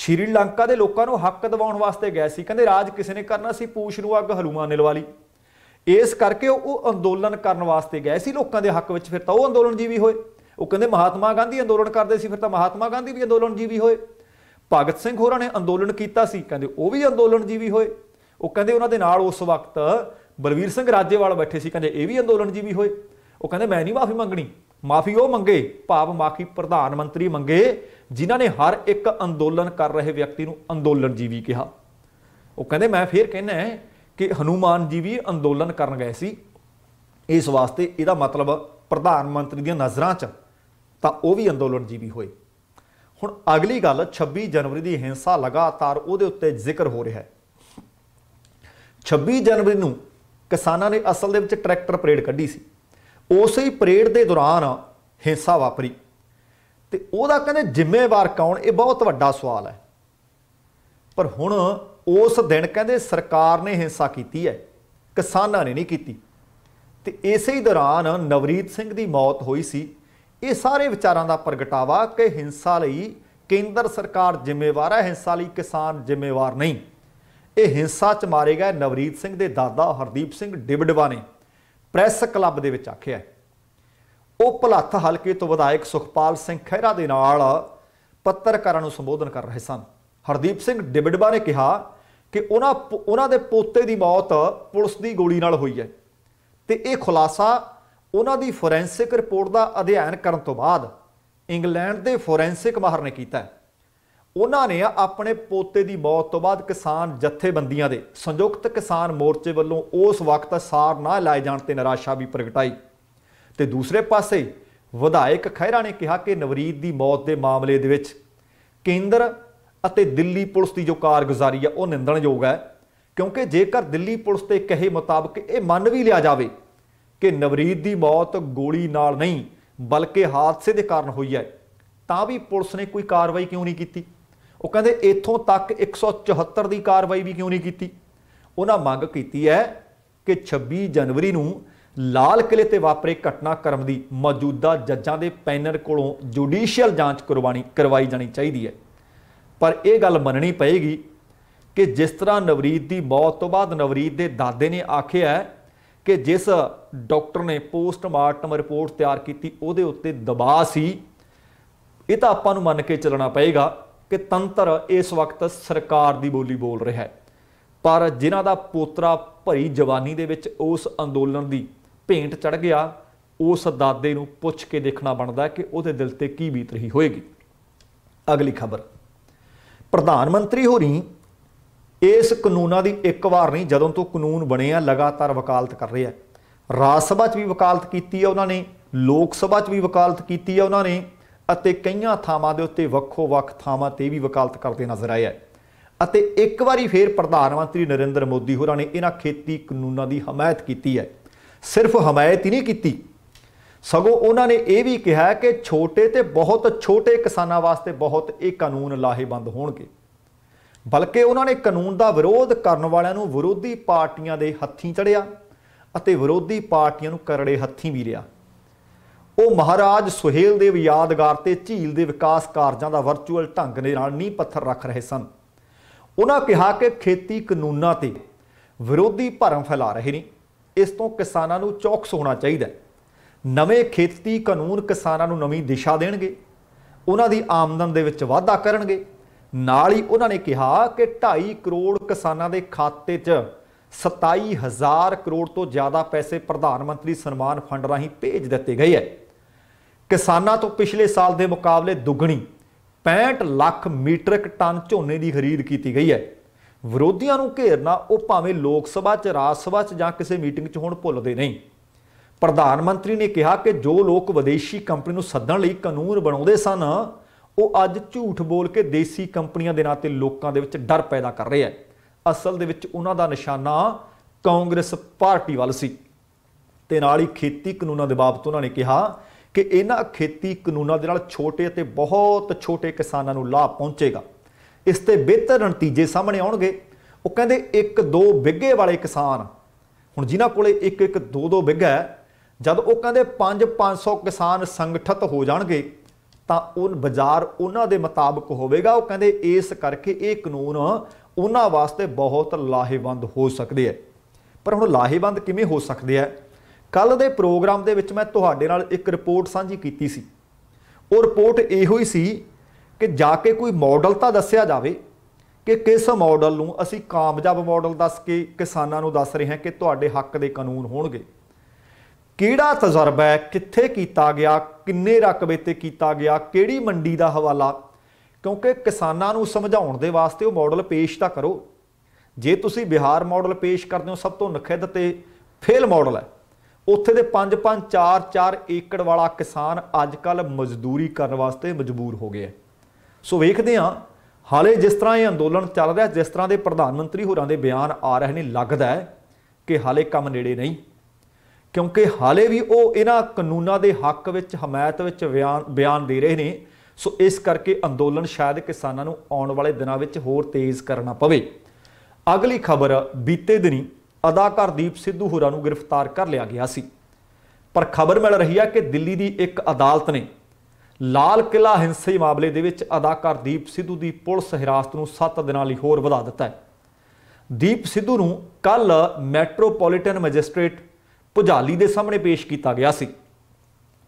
ਸ਼੍ਰੀਲੰਕਾ ਦੇ ਲੋਕਾਂ ਨੂੰ ਹੱਕ ਦਿਵਾਉਣ ਵਾਸਤੇ ਗਏ ਸੀ ਕਹਿੰਦੇ ਰਾਜ ਕਿਸੇ ਨੇ ਕਰਨਾ ਸੀ ਪੂਛ ਨੂੰ ਅੱਗ ਹਲੂਮਾਨ ਨੇ ਲਵਾ ਲਈ ਇਸ ਕਰਕੇ ਉਹ ਅੰਦੋਲਨ ਕਰਨ ਵਾਸਤੇ ਗਏ ਸੀ ਲੋਕਾਂ ਦੇ ਹੱਕ ਵਿੱਚ ਫਿਰ ਤਾਂ ਉਹ ਅੰਦੋਲਨ ਜੀ ਵੀ ਹੋਏ ਉਹ ਕਹਿੰਦੇ ਮਹਾਤਮਾ ਗਾਂਧੀ ਅੰਦੋਲਨ ਕਰਦੇ ਸੀ ਫਿਰ ਤਾਂ ਮਹਾਤਮਾ ਗਾਂਧੀ ਵੀ ਅੰਦੋਲਨ ਜੀਵੀ ਹੋਏ ਭਗਤ ਸਿੰਘ ਹੋਰਾਂ ਨੇ ਅੰਦੋਲਨ ਕੀਤਾ ਸੀ ਕਹਿੰਦੇ ਉਹ ਵੀ ਅੰਦੋਲਨ ਜੀਵੀ ਹੋਏ ਉਹ ਕਹਿੰਦੇ ਉਹਨਾਂ ਦੇ ਨਾਲ ਉਸ ਵਕਤ ਬਲਵੀਰ ਸਿੰਘ ਰਾਜੇਵਾਲ ਬੈਠੇ ਸੀ ਕਹਿੰਦੇ ਇਹ ਵੀ ਅੰਦੋਲਨ ਜੀਵੀ ਹੋਏ ਉਹ ਕਹਿੰਦੇ ਮੈਂ ਨਹੀਂ ਮਾਫੀ ਮੰਗਣੀ ਮਾਫੀ ਉਹ ਮੰਗੇ ਭਾਵ ਮਾਫੀ ਪ੍ਰਧਾਨ ਮੰਤਰੀ ਮੰਗੇ ਜਿਨ੍ਹਾਂ ਨੇ ਹਰ ਇੱਕ ਅੰਦੋਲਨ ਕਰ ਰਹੇ ਵਿਅਕਤੀ ਨੂੰ ਅੰਦੋਲਨ ਜੀਵੀ ਕਿਹਾ ਉਹ ਕਹਿੰਦੇ ਮੈਂ ਫੇਰ ਕਹਿੰਦਾ ਕਿ ਹਨੂਮਾਨ ਜੀ ਵੀ ਅੰਦੋਲਨ ਕਰਨ ਗਏ ਸੀ ਇਸ ਵਾਸਤੇ ਇਹਦਾ ਮਤਲਬ ਪ੍ਰਧਾਨ ਮੰਤਰੀ ਦੀਆਂ ਨਜ਼ਰਾਂ 'ਚ ਤਾਂ ਉਹ ਵੀ ਅੰਦੋਲਨ ਜੀਵੀ ਹੋਏ ਹੁਣ ਅਗਲੀ ਗੱਲ 26 ਜਨਵਰੀ ਦੀ ਹਿੰਸਾ ਲਗਾਤਾਰ ਉਹਦੇ ਉੱਤੇ ਜ਼ਿਕਰ ਹੋ ਰਿਹਾ ਹੈ 26 ਜਨਵਰੀ ਨੂੰ ਕਿਸਾਨਾਂ ਨੇ ਅਸਲ ਦੇ ਵਿੱਚ ਟਰੈਕਟਰ ਪਰੇਡ ਕੱਢੀ ਸੀ ਉਸੇ ਹੀ ਪਰੇਡ ਦੇ ਦੌਰਾਨ ਹਿੰਸਾ ਵਾਪਰੀ ਤੇ ਉਹਦਾ ਕਹਿੰਦੇ ਜ਼ਿੰਮੇਵਾਰ ਕੌਣ ਇਹ ਬਹੁਤ ਵੱਡਾ ਸਵਾਲ ਹੈ ਪਰ ਹੁਣ ਉਸ ਦਿਨ ਕਹਿੰਦੇ ਸਰਕਾਰ ਨੇ ਹਿੰਸਾ ਕੀਤੀ ਹੈ ਕਿਸਾਨਾਂ ਨੇ ਨਹੀਂ ਕੀਤੀ ਤੇ ਇਸੇ ਹੀ ਦੌਰਾਨ ਨਵਰੀਤ ਸਿੰਘ ਦੀ ਮੌਤ ਹੋਈ ਸੀ ਇਹ ਸਾਰੇ ਵਿਚਾਰਾਂ ਦਾ ਪ੍ਰਗਟਾਵਾ ਕਿ ਹਿੰਸਾ ਲਈ ਕੇਂਦਰ ਸਰਕਾਰ ਜ਼ਿੰਮੇਵਾਰ ਹੈ ਹਿੰਸਾ ਲਈ ਕਿਸਾਨ ਜ਼ਿੰਮੇਵਾਰ ਨਹੀਂ ਇਹ ਹਿੰਸਾ ਚ ਮਾਰੇ ਗਏ ਨਵਰੀਤ ਸਿੰਘ ਦੇ ਦਾਦਾ ਹਰਦੀਪ ਸਿੰਘ ਡਿਬਡਵਾ ਨੇ ਪ੍ਰੈਸ ਕਲੱਬ ਦੇ ਵਿੱਚ ਆਖਿਆ ਉਹ ਭਲੱਥ ਹਲਕੇ ਤੋਂ ਵਿਧਾਇਕ ਸੁਖਪਾਲ ਸਿੰਘ ਖਹਿਰਾ ਦੇ ਨਾਲ ਪੱਤਰਕਾਰਾਂ ਨੂੰ ਸੰਬੋਧਨ ਕਰ ਰਹੇ ਸਨ ਹਰਦੀਪ ਸਿੰਘ ਡਿਬਡਵਾ ਨੇ ਕਿਹਾ ਕਿ ਉਹਨਾਂ ਉਹਨਾਂ ਦੇ ਪੋਤੇ ਦੀ ਮੌਤ ਪੁਲਿਸ ਦੀ ਗੋਲੀ ਨਾਲ ਹੋਈ ਹੈ ਤੇ ਇਹ ਖੁਲਾਸਾ ਉਹਨਾਂ ਦੀ ਫੋਰੈਂਸਿਕ ਰਿਪੋਰਟ ਦਾ ਅਧਿਐਨ ਕਰਨ ਤੋਂ ਬਾਅਦ ਇੰਗਲੈਂਡ ਦੇ ਫੋਰੈਂਸਿਕ ਮਾਹਰ ਨੇ ਕੀਤਾ ਉਹਨਾਂ ਨੇ ਆਪਣੇ ਪੋਤੇ ਦੀ ਮੌਤ ਤੋਂ ਬਾਅਦ ਕਿਸਾਨ ਜਥੇਬੰਦੀਆਂ ਦੇ ਸੰਯੁਕਤ ਕਿਸਾਨ ਮੋਰਚੇ ਵੱਲੋਂ ਉਸ ਵਕਤ ਸਾਰ ਨਾ ਲਾਏ ਜਾਣ ਤੇ ਨਿਰਾਸ਼ਾ ਵੀ ਪ੍ਰਗਟਾਈ ਤੇ ਦੂਸਰੇ ਪਾਸੇ ਵਿਧਾਇਕ ਖੈਰਾ ਨੇ ਕਿਹਾ ਕਿ ਨਵਰੀਤ ਦੀ ਮੌਤ ਦੇ ਮਾਮਲੇ ਦੇ ਵਿੱਚ ਕੇਂਦਰ ਅਤੇ ਦਿੱਲੀ ਪੁਲਿਸ ਦੀ ਜੋ ਕਾਰਗੁਜ਼ਾਰੀ ਆ ਉਹ ਨਿੰਦਣਯੋਗ ਹੈ ਕਿਉਂਕਿ ਜੇਕਰ ਦਿੱਲੀ ਪੁਲਿਸ ਤੇ ਕਹੇ ਮੁਤਾਬਕ ਇਹ ਮੰਨ ਵੀ ਲਿਆ ਜਾਵੇ ਕਿ ਨਵਰੀਤ ਦੀ ਮੌਤ ਗੋਲੀ ਨਾਲ ਨਹੀਂ ਬਲਕਿ ਹਾਦਸੇ ਦੇ ਕਾਰਨ ਹੋਈ ਹੈ ਤਾਂ ਵੀ ਪੁਲਿਸ ਨੇ ਕੋਈ ਕਾਰਵਾਈ ਕਿਉਂ ਨਹੀਂ ਕੀਤੀ ਉਹ ਕਹਿੰਦੇ ਇੱਥੋਂ ਤੱਕ 174 ਦੀ ਕਾਰਵਾਈ ਵੀ ਕਿਉਂ ਨਹੀਂ ਕੀਤੀ ਉਹਨਾਂ ਮੰਗ ਕੀਤੀ ਹੈ ਕਿ 26 ਜਨਵਰੀ ਨੂੰ ਲਾਲ ਕਿਲੇ ਤੇ ਵਾਪਰੇ ਘਟਨਾ ਕਰਮ ਦੀ ਮੌਜੂਦਾ ਜੱਜਾਂ ਦੇ ਪੈਨਲ ਕੋਲੋਂ ਜੁਡੀਸ਼ੀਅਲ ਜਾਂਚ ਕਰਵਾਣੀ ਕਰਵਾਈ ਜਾਣੀ ਚਾਹੀਦੀ ਹੈ ਪਰ ਇਹ ਗੱਲ ਮੰਨਣੀ ਪਏਗੀ ਕਿ ਜਿਸ ਤਰ੍ਹਾਂ ਨਵਰੀਤ ਦੀ ਮੌਤ ਤੋਂ ਬਾਅਦ ਨਵਰੀਤ ਦੇ ਦਾਦੇ ਨੇ ਆਖਿਆ ਕਿ ਜਿਸ ਡਾਕਟਰ ਨੇ ਪੋਸਟਮਾਰਟਮ ਰਿਪੋਰਟ ਤਿਆਰ ਕੀਤੀ ਉਹਦੇ ਉੱਤੇ ਦਬਾਅ ਸੀ ਇਹ ਤਾਂ ਆਪਾਂ ਨੂੰ ਮੰਨ ਕੇ ਚੱਲਣਾ ਪਏਗਾ ਕਿ ਤੰਤਰ ਇਸ ਵਕਤ ਸਰਕਾਰ ਦੀ ਬੋਲੀ ਬੋਲ ਰਿਹਾ ਹੈ ਪਰ ਜਿਨ੍ਹਾਂ ਦਾ ਪੋਤਰਾ ਭਰੀ ਜਵਾਨੀ ਦੇ ਵਿੱਚ ਉਸ ਅੰਦੋਲਨ ਦੀ ਭੇਂਟ ਚੜ ਗਿਆ ਉਸ ਦਾਦੇ ਨੂੰ ਪੁੱਛ ਕੇ ਦੇਖਣਾ ਬਣਦਾ ਕਿ ਉਹਦੇ ਦਿਲ ਤੇ ਕੀ ਬੀਤ ਰਹੀ ਹੋਏਗੀ ਅਗਲੀ ਖਬਰ ਪ੍ਰਧਾਨ ਮੰਤਰੀ ਹੋਰੀ ਇਸ ਕਾਨੂੰਨਾਂ ਦੀ ਇੱਕ ਵਾਰ ਨਹੀਂ ਜਦੋਂ ਤੋਂ ਕਾਨੂੰਨ ਬਣੇ ਆ ਲਗਾਤਾਰ ਵਕਾਲਤ ਕਰ ਰਹੇ ਆ ਰਾਜ ਸਭਾ 'ਚ ਵੀ ਵਕਾਲਤ ਕੀਤੀ ਆ ਉਹਨਾਂ ਨੇ ਲੋਕ ਸਭਾ 'ਚ ਵੀ ਵਕਾਲਤ ਕੀਤੀ ਆ ਉਹਨਾਂ ਨੇ ਅਤੇ ਕਈਆਂ ਥਾਵਾਂ ਦੇ ਉੱਤੇ ਵੱਖੋ-ਵੱਖ ਥਾਵਾਂ ਤੇ ਵੀ ਵਕਾਲਤ ਕਰਦੇ ਨਜ਼ਰ ਆਇਆ ਅਤੇ ਇੱਕ ਵਾਰੀ ਫੇਰ ਪ੍ਰਧਾਨ ਮੰਤਰੀ ਨਰਿੰਦਰ ਮੋਦੀ ਹੋਰਾਂ ਨੇ ਇਹਨਾਂ ਖੇਤੀ ਕਾਨੂੰਨਾਂ ਦੀ ਹਮਾਇਤ ਕੀਤੀ ਹੈ ਸਿਰਫ ਹਮਾਇਤ ਹੀ ਨਹੀਂ ਕੀਤੀ ਸਗੋਂ ਉਹਨਾਂ ਨੇ ਇਹ ਵੀ ਕਿਹਾ ਕਿ ਛੋਟੇ ਤੇ ਬਹੁਤ ਛੋਟੇ ਕਿਸਾਨਾਂ ਵਾਸਤੇ ਬਹੁਤ ਇਹ ਕਾਨੂੰਨ ਲਾਹੇਬੰਦ ਹੋਣਗੇ ਬਲਕਿ ਉਹਨਾਂ ਨੇ ਕਾਨੂੰਨ ਦਾ ਵਿਰੋਧ ਕਰਨ ਵਾਲਿਆਂ ਨੂੰ ਵਿਰੋਧੀ ਪਾਰਟੀਆਂ ਦੇ ਹੱਥੀਂ ਚੜਿਆ ਅਤੇ ਵਿਰੋਧੀ ਪਾਰਟੀਆਂ ਨੂੰ ਕਰੜੇ ਹੱਥੀਂ ਵੀ ਰਿਆ ਉਹ ਮਹਾਰਾਜ ਸੁਹੇਲ ਦੇਵ ਯਾਦਗਾਰ ਤੇ ਝੀਲ ਦੇ ਵਿਕਾਸ ਕਾਰਜਾਂ ਦਾ ਵਰਚੁਅਲ ਢੰਗ ਦੇ ਨਾਲ ਨੀਂਹ ਪੱਥਰ ਰੱਖ ਰਹੇ ਸਨ ਉਹਨਾਂ ਕਿਹਾ ਕਿ ਖੇਤੀ ਕਾਨੂੰਨਾਂ ਤੇ ਵਿਰੋਧੀ ਭਰਮ ਫੈਲਾ ਰਹੇ ਨੇ ਇਸ ਤੋਂ ਕਿਸਾਨਾਂ ਨੂੰ ਚੌਕਸ ਹੋਣਾ ਚਾਹੀਦਾ ਨਵੇਂ ਖੇਤੀ ਕਾਨੂੰਨ ਕਿਸਾਨਾਂ ਨੂੰ ਨਵੀਂ ਦਿਸ਼ਾ ਦੇਣਗੇ ਉਹਨਾਂ ਦੀ ਆਮਦਨ ਦੇ ਵਿੱਚ ਵਾਧਾ ਕਰਨਗੇ ਨਾਲ ਹੀ ਉਹਨਾਂ ਨੇ ਕਿਹਾ ਕਿ 2.5 ਕਰੋੜ ਕਿਸਾਨਾਂ ਦੇ ਖਾਤੇ 'ਚ 27000 ਕਰੋੜ ਤੋਂ ਜ਼ਿਆਦਾ ਪੈਸੇ ਪ੍ਰਧਾਨ ਮੰਤਰੀ ਸਨਮਾਨ ਫੰਡ ਰਾਹੀਂ ਭੇਜ ਦਿੱਤੇ ਗਏ ਹੈ ਕਿਸਾਨਾਂ ਤੋਂ ਪਿਛਲੇ ਸਾਲ ਦੇ ਮੁਕਾਬਲੇ ਦੁੱਗਣੀ 65 ਲੱਖ ਮੀਟ੍ਰਿਕ ਟਨ ਝੋਨੇ ਦੀ ਖਰੀਦ ਕੀਤੀ ਗਈ ਹੈ ਵਿਰੋਧੀਆਂ ਨੂੰ ਘੇਰਨਾ ਉਹ ਭਾਵੇਂ ਲੋਕ ਸਭਾ 'ਚ ਰਾਜ ਸਭਾ 'ਚ ਜਾਂ ਕਿਸੇ ਮੀਟਿੰਗ 'ਚ ਹੁਣ ਭੁੱਲਦੇ ਨਹੀਂ ਪ੍ਰਧਾਨ ਮੰਤਰੀ ਨੇ ਕਿਹਾ ਕਿ ਜੋ ਲੋਕ ਵਿਦੇਸ਼ੀ ਕੰਪਨੀ ਨੂੰ ਸੱਦਣ ਲਈ ਕਾਨੂੰਨ ਬਣਾਉਂਦੇ ਸਨ ਉਹ ਅੱਜ ਝੂਠ ਬੋਲ ਕੇ ਦੇਸੀ ਕੰਪਨੀਆਂ ਦੇ ਨਾਂ ਤੇ ਲੋਕਾਂ ਦੇ ਵਿੱਚ ਡਰ ਪੈਦਾ ਕਰ ਰਹੇ ਹੈ ਅਸਲ ਦੇ ਵਿੱਚ ਉਹਨਾਂ ਦਾ ਨਿਸ਼ਾਨਾ ਕਾਂਗਰਸ ਪਾਰਟੀ ਵੱਲ ਸੀ ਤੇ ਨਾਲ ਹੀ ਖੇਤੀ ਕਾਨੂੰਨਾਂ ਦੇ ਬਾਬਤ ਉਹਨਾਂ ਨੇ ਕਿਹਾ ਕਿ ਇਹਨਾਂ ਖੇਤੀ ਕਾਨੂੰਨਾਂ ਦੇ ਨਾਲ ਛੋਟੇ ਅਤੇ ਬਹੁਤ ਛੋਟੇ ਕਿਸਾਨਾਂ ਨੂੰ ਲਾਭ ਪਹੁੰਚੇਗਾ ਇਸ ਤੇ ਬਿਹਤਰ ਨਤੀਜੇ ਸਾਹਮਣੇ ਆਉਣਗੇ ਉਹ ਕਹਿੰਦੇ 1-2 ਬਿੱਗੇ ਵਾਲੇ ਕਿਸਾਨ ਹੁਣ ਜਿਨ੍ਹਾਂ ਕੋਲੇ 1-1 2-2 ਹੈ ਜਦ ਉਹ ਕਹਿੰਦੇ 5-500 ਕਿਸਾਨ ਸੰਗਠਿਤ ਹੋ ਜਾਣਗੇ ਤਾਂ ਉਹ ਬਾਜ਼ਾਰ ਉਹਨਾਂ ਦੇ ਮੁਤਾਬਕ ਹੋਵੇਗਾ ਉਹ ਕਹਿੰਦੇ ਇਸ ਕਰਕੇ ਇਹ ਕਾਨੂੰਨ ਉਹਨਾਂ ਵਾਸਤੇ ਬਹੁਤ ਲਾਹੇਵੰਦ ਹੋ ਸਕਦੇ ਐ ਪਰ ਹੁਣ ਲਾਹੇਵੰਦ ਕਿਵੇਂ ਹੋ ਸਕਦੇ ਐ ਕੱਲ ਦੇ ਪ੍ਰੋਗਰਾਮ ਦੇ ਵਿੱਚ ਮੈਂ ਤੁਹਾਡੇ ਨਾਲ ਇੱਕ ਰਿਪੋਰਟ ਸਾਂਝੀ ਕੀਤੀ ਸੀ ਉਹ ਰਿਪੋਰਟ ਇਹੋ ਹੀ ਸੀ ਕਿ ਜਾ ਕੇ ਕੋਈ ਮਾਡਲ ਤਾਂ ਦੱਸਿਆ ਜਾਵੇ ਕਿ ਕਿਸ ਮਾਡਲ ਨੂੰ ਅਸੀਂ ਕਾਮਯਾਬ ਮਾਡਲ ਦੱਸ ਕੇ ਕਿਸਾਨਾਂ ਨੂੰ ਦੱਸ ਰਹੇ ਹਾਂ ਕਿ ਤੁਹਾਡੇ ਹੱਕ ਦੇ ਕਾਨੂੰਨ ਹੋਣਗੇ ਕਿਹੜਾ ਤਜਰਬਾ ਹੈ ਕਿੱਥੇ ਕੀਤਾ ਗਿਆ ਕਿੰਨੇ ਰਕਬੇ ਤੇ ਕੀਤਾ ਗਿਆ ਕਿਹੜੀ ਮੰਡੀ ਦਾ ਹਵਾਲਾ ਕਿਉਂਕਿ ਕਿਸਾਨਾਂ ਨੂੰ ਸਮਝਾਉਣ ਦੇ ਵਾਸਤੇ ਉਹ ਮਾਡਲ ਪੇਸ਼ ਤਾਂ ਕਰੋ ਜੇ ਤੁਸੀਂ ਬਿਹਾਰ ਮਾਡਲ ਪੇਸ਼ ਕਰਦੇ ਹੋ ਸਭ ਤੋਂ ਨਖਿੱਦ ਤੇ ਫੇਲ ਮਾਡਲ ਹੈ ਉੱਥੇ ਦੇ 5-5 4-4 ਏਕੜ ਵਾਲਾ ਕਿਸਾਨ ਅੱਜ ਕੱਲ ਮਜ਼ਦੂਰੀ ਕਰਨ ਵਾਸਤੇ ਮਜਬੂਰ ਹੋ ਗਿਆ ਸੋ ਵੇਖਦੇ ਹਾਂ ਹਾਲੇ ਜਿਸ ਤਰ੍ਹਾਂ ਇਹ ਅੰਦੋਲਨ ਚੱਲ ਰਿਹਾ ਜਿਸ ਤਰ੍ਹਾਂ ਦੇ ਪ੍ਰਧਾਨ ਮੰਤਰੀ ਹੋਰਾਂ ਦੇ ਬਿਆਨ ਆ ਰਹੇ ਨੇ ਲੱਗਦਾ ਹੈ ਕਿ ਹਾਲੇ ਕੰਮ ਨੇੜੇ ਨਹੀਂ ਕਿਉਂਕਿ ਹਾਲੇ ਵੀ ਉਹ ਇਹਨਾਂ ਕਾਨੂੰਨਾਂ ਦੇ ਹੱਕ ਵਿੱਚ ਹਮਾਇਤ ਵਿੱਚ ਬਿਆਨ ਦੇ ਰਹੇ ਨੇ ਸੋ ਇਸ ਕਰਕੇ ਅੰਦੋਲਨ ਸ਼ਾਇਦ ਕਿਸਾਨਾਂ ਨੂੰ ਆਉਣ ਵਾਲੇ ਦਿਨਾਂ ਵਿੱਚ ਹੋਰ ਤੇਜ਼ ਕਰਨਾ ਪਵੇ ਅਗਲੀ ਖਬਰ ਬੀਤੇ ਦਿਨੀ ਅਦਾਕਾਰ ਦੀਪ ਸਿੱਧੂ ਹੋਰਾਂ ਨੂੰ ਗ੍ਰਿਫਤਾਰ ਕਰ ਲਿਆ ਗਿਆ ਸੀ ਪਰ ਖਬਰ ਮਿਲ ਰਹੀ ਹੈ ਕਿ ਦਿੱਲੀ ਦੀ ਇੱਕ ਅਦਾਲਤ ਨੇ ਲਾਲ ਕਿਲਾ ਹਿੰਸੇ ਮਾਮਲੇ ਦੇ ਵਿੱਚ ਅਦਾਕਾਰ ਦੀਪ ਸਿੱਧੂ ਦੀ ਪੁਲਿਸ ਹਿਰਾਸਤ ਨੂੰ 7 ਦਿਨਾਂ ਲਈ ਹੋਰ ਵਧਾ ਦਿੱਤਾ ਹੈ ਦੀਪ ਸਿੱਧੂ ਨੂੰ ਕੱਲ ਮੈਟਰੋਪੋਲੀਟਨ ਮੈਜਿਸਟ੍ਰੇਟ ਭੁਜਾਲੀ ਦੇ ਸਾਹਮਣੇ ਪੇਸ਼ ਕੀਤਾ ਗਿਆ ਸੀ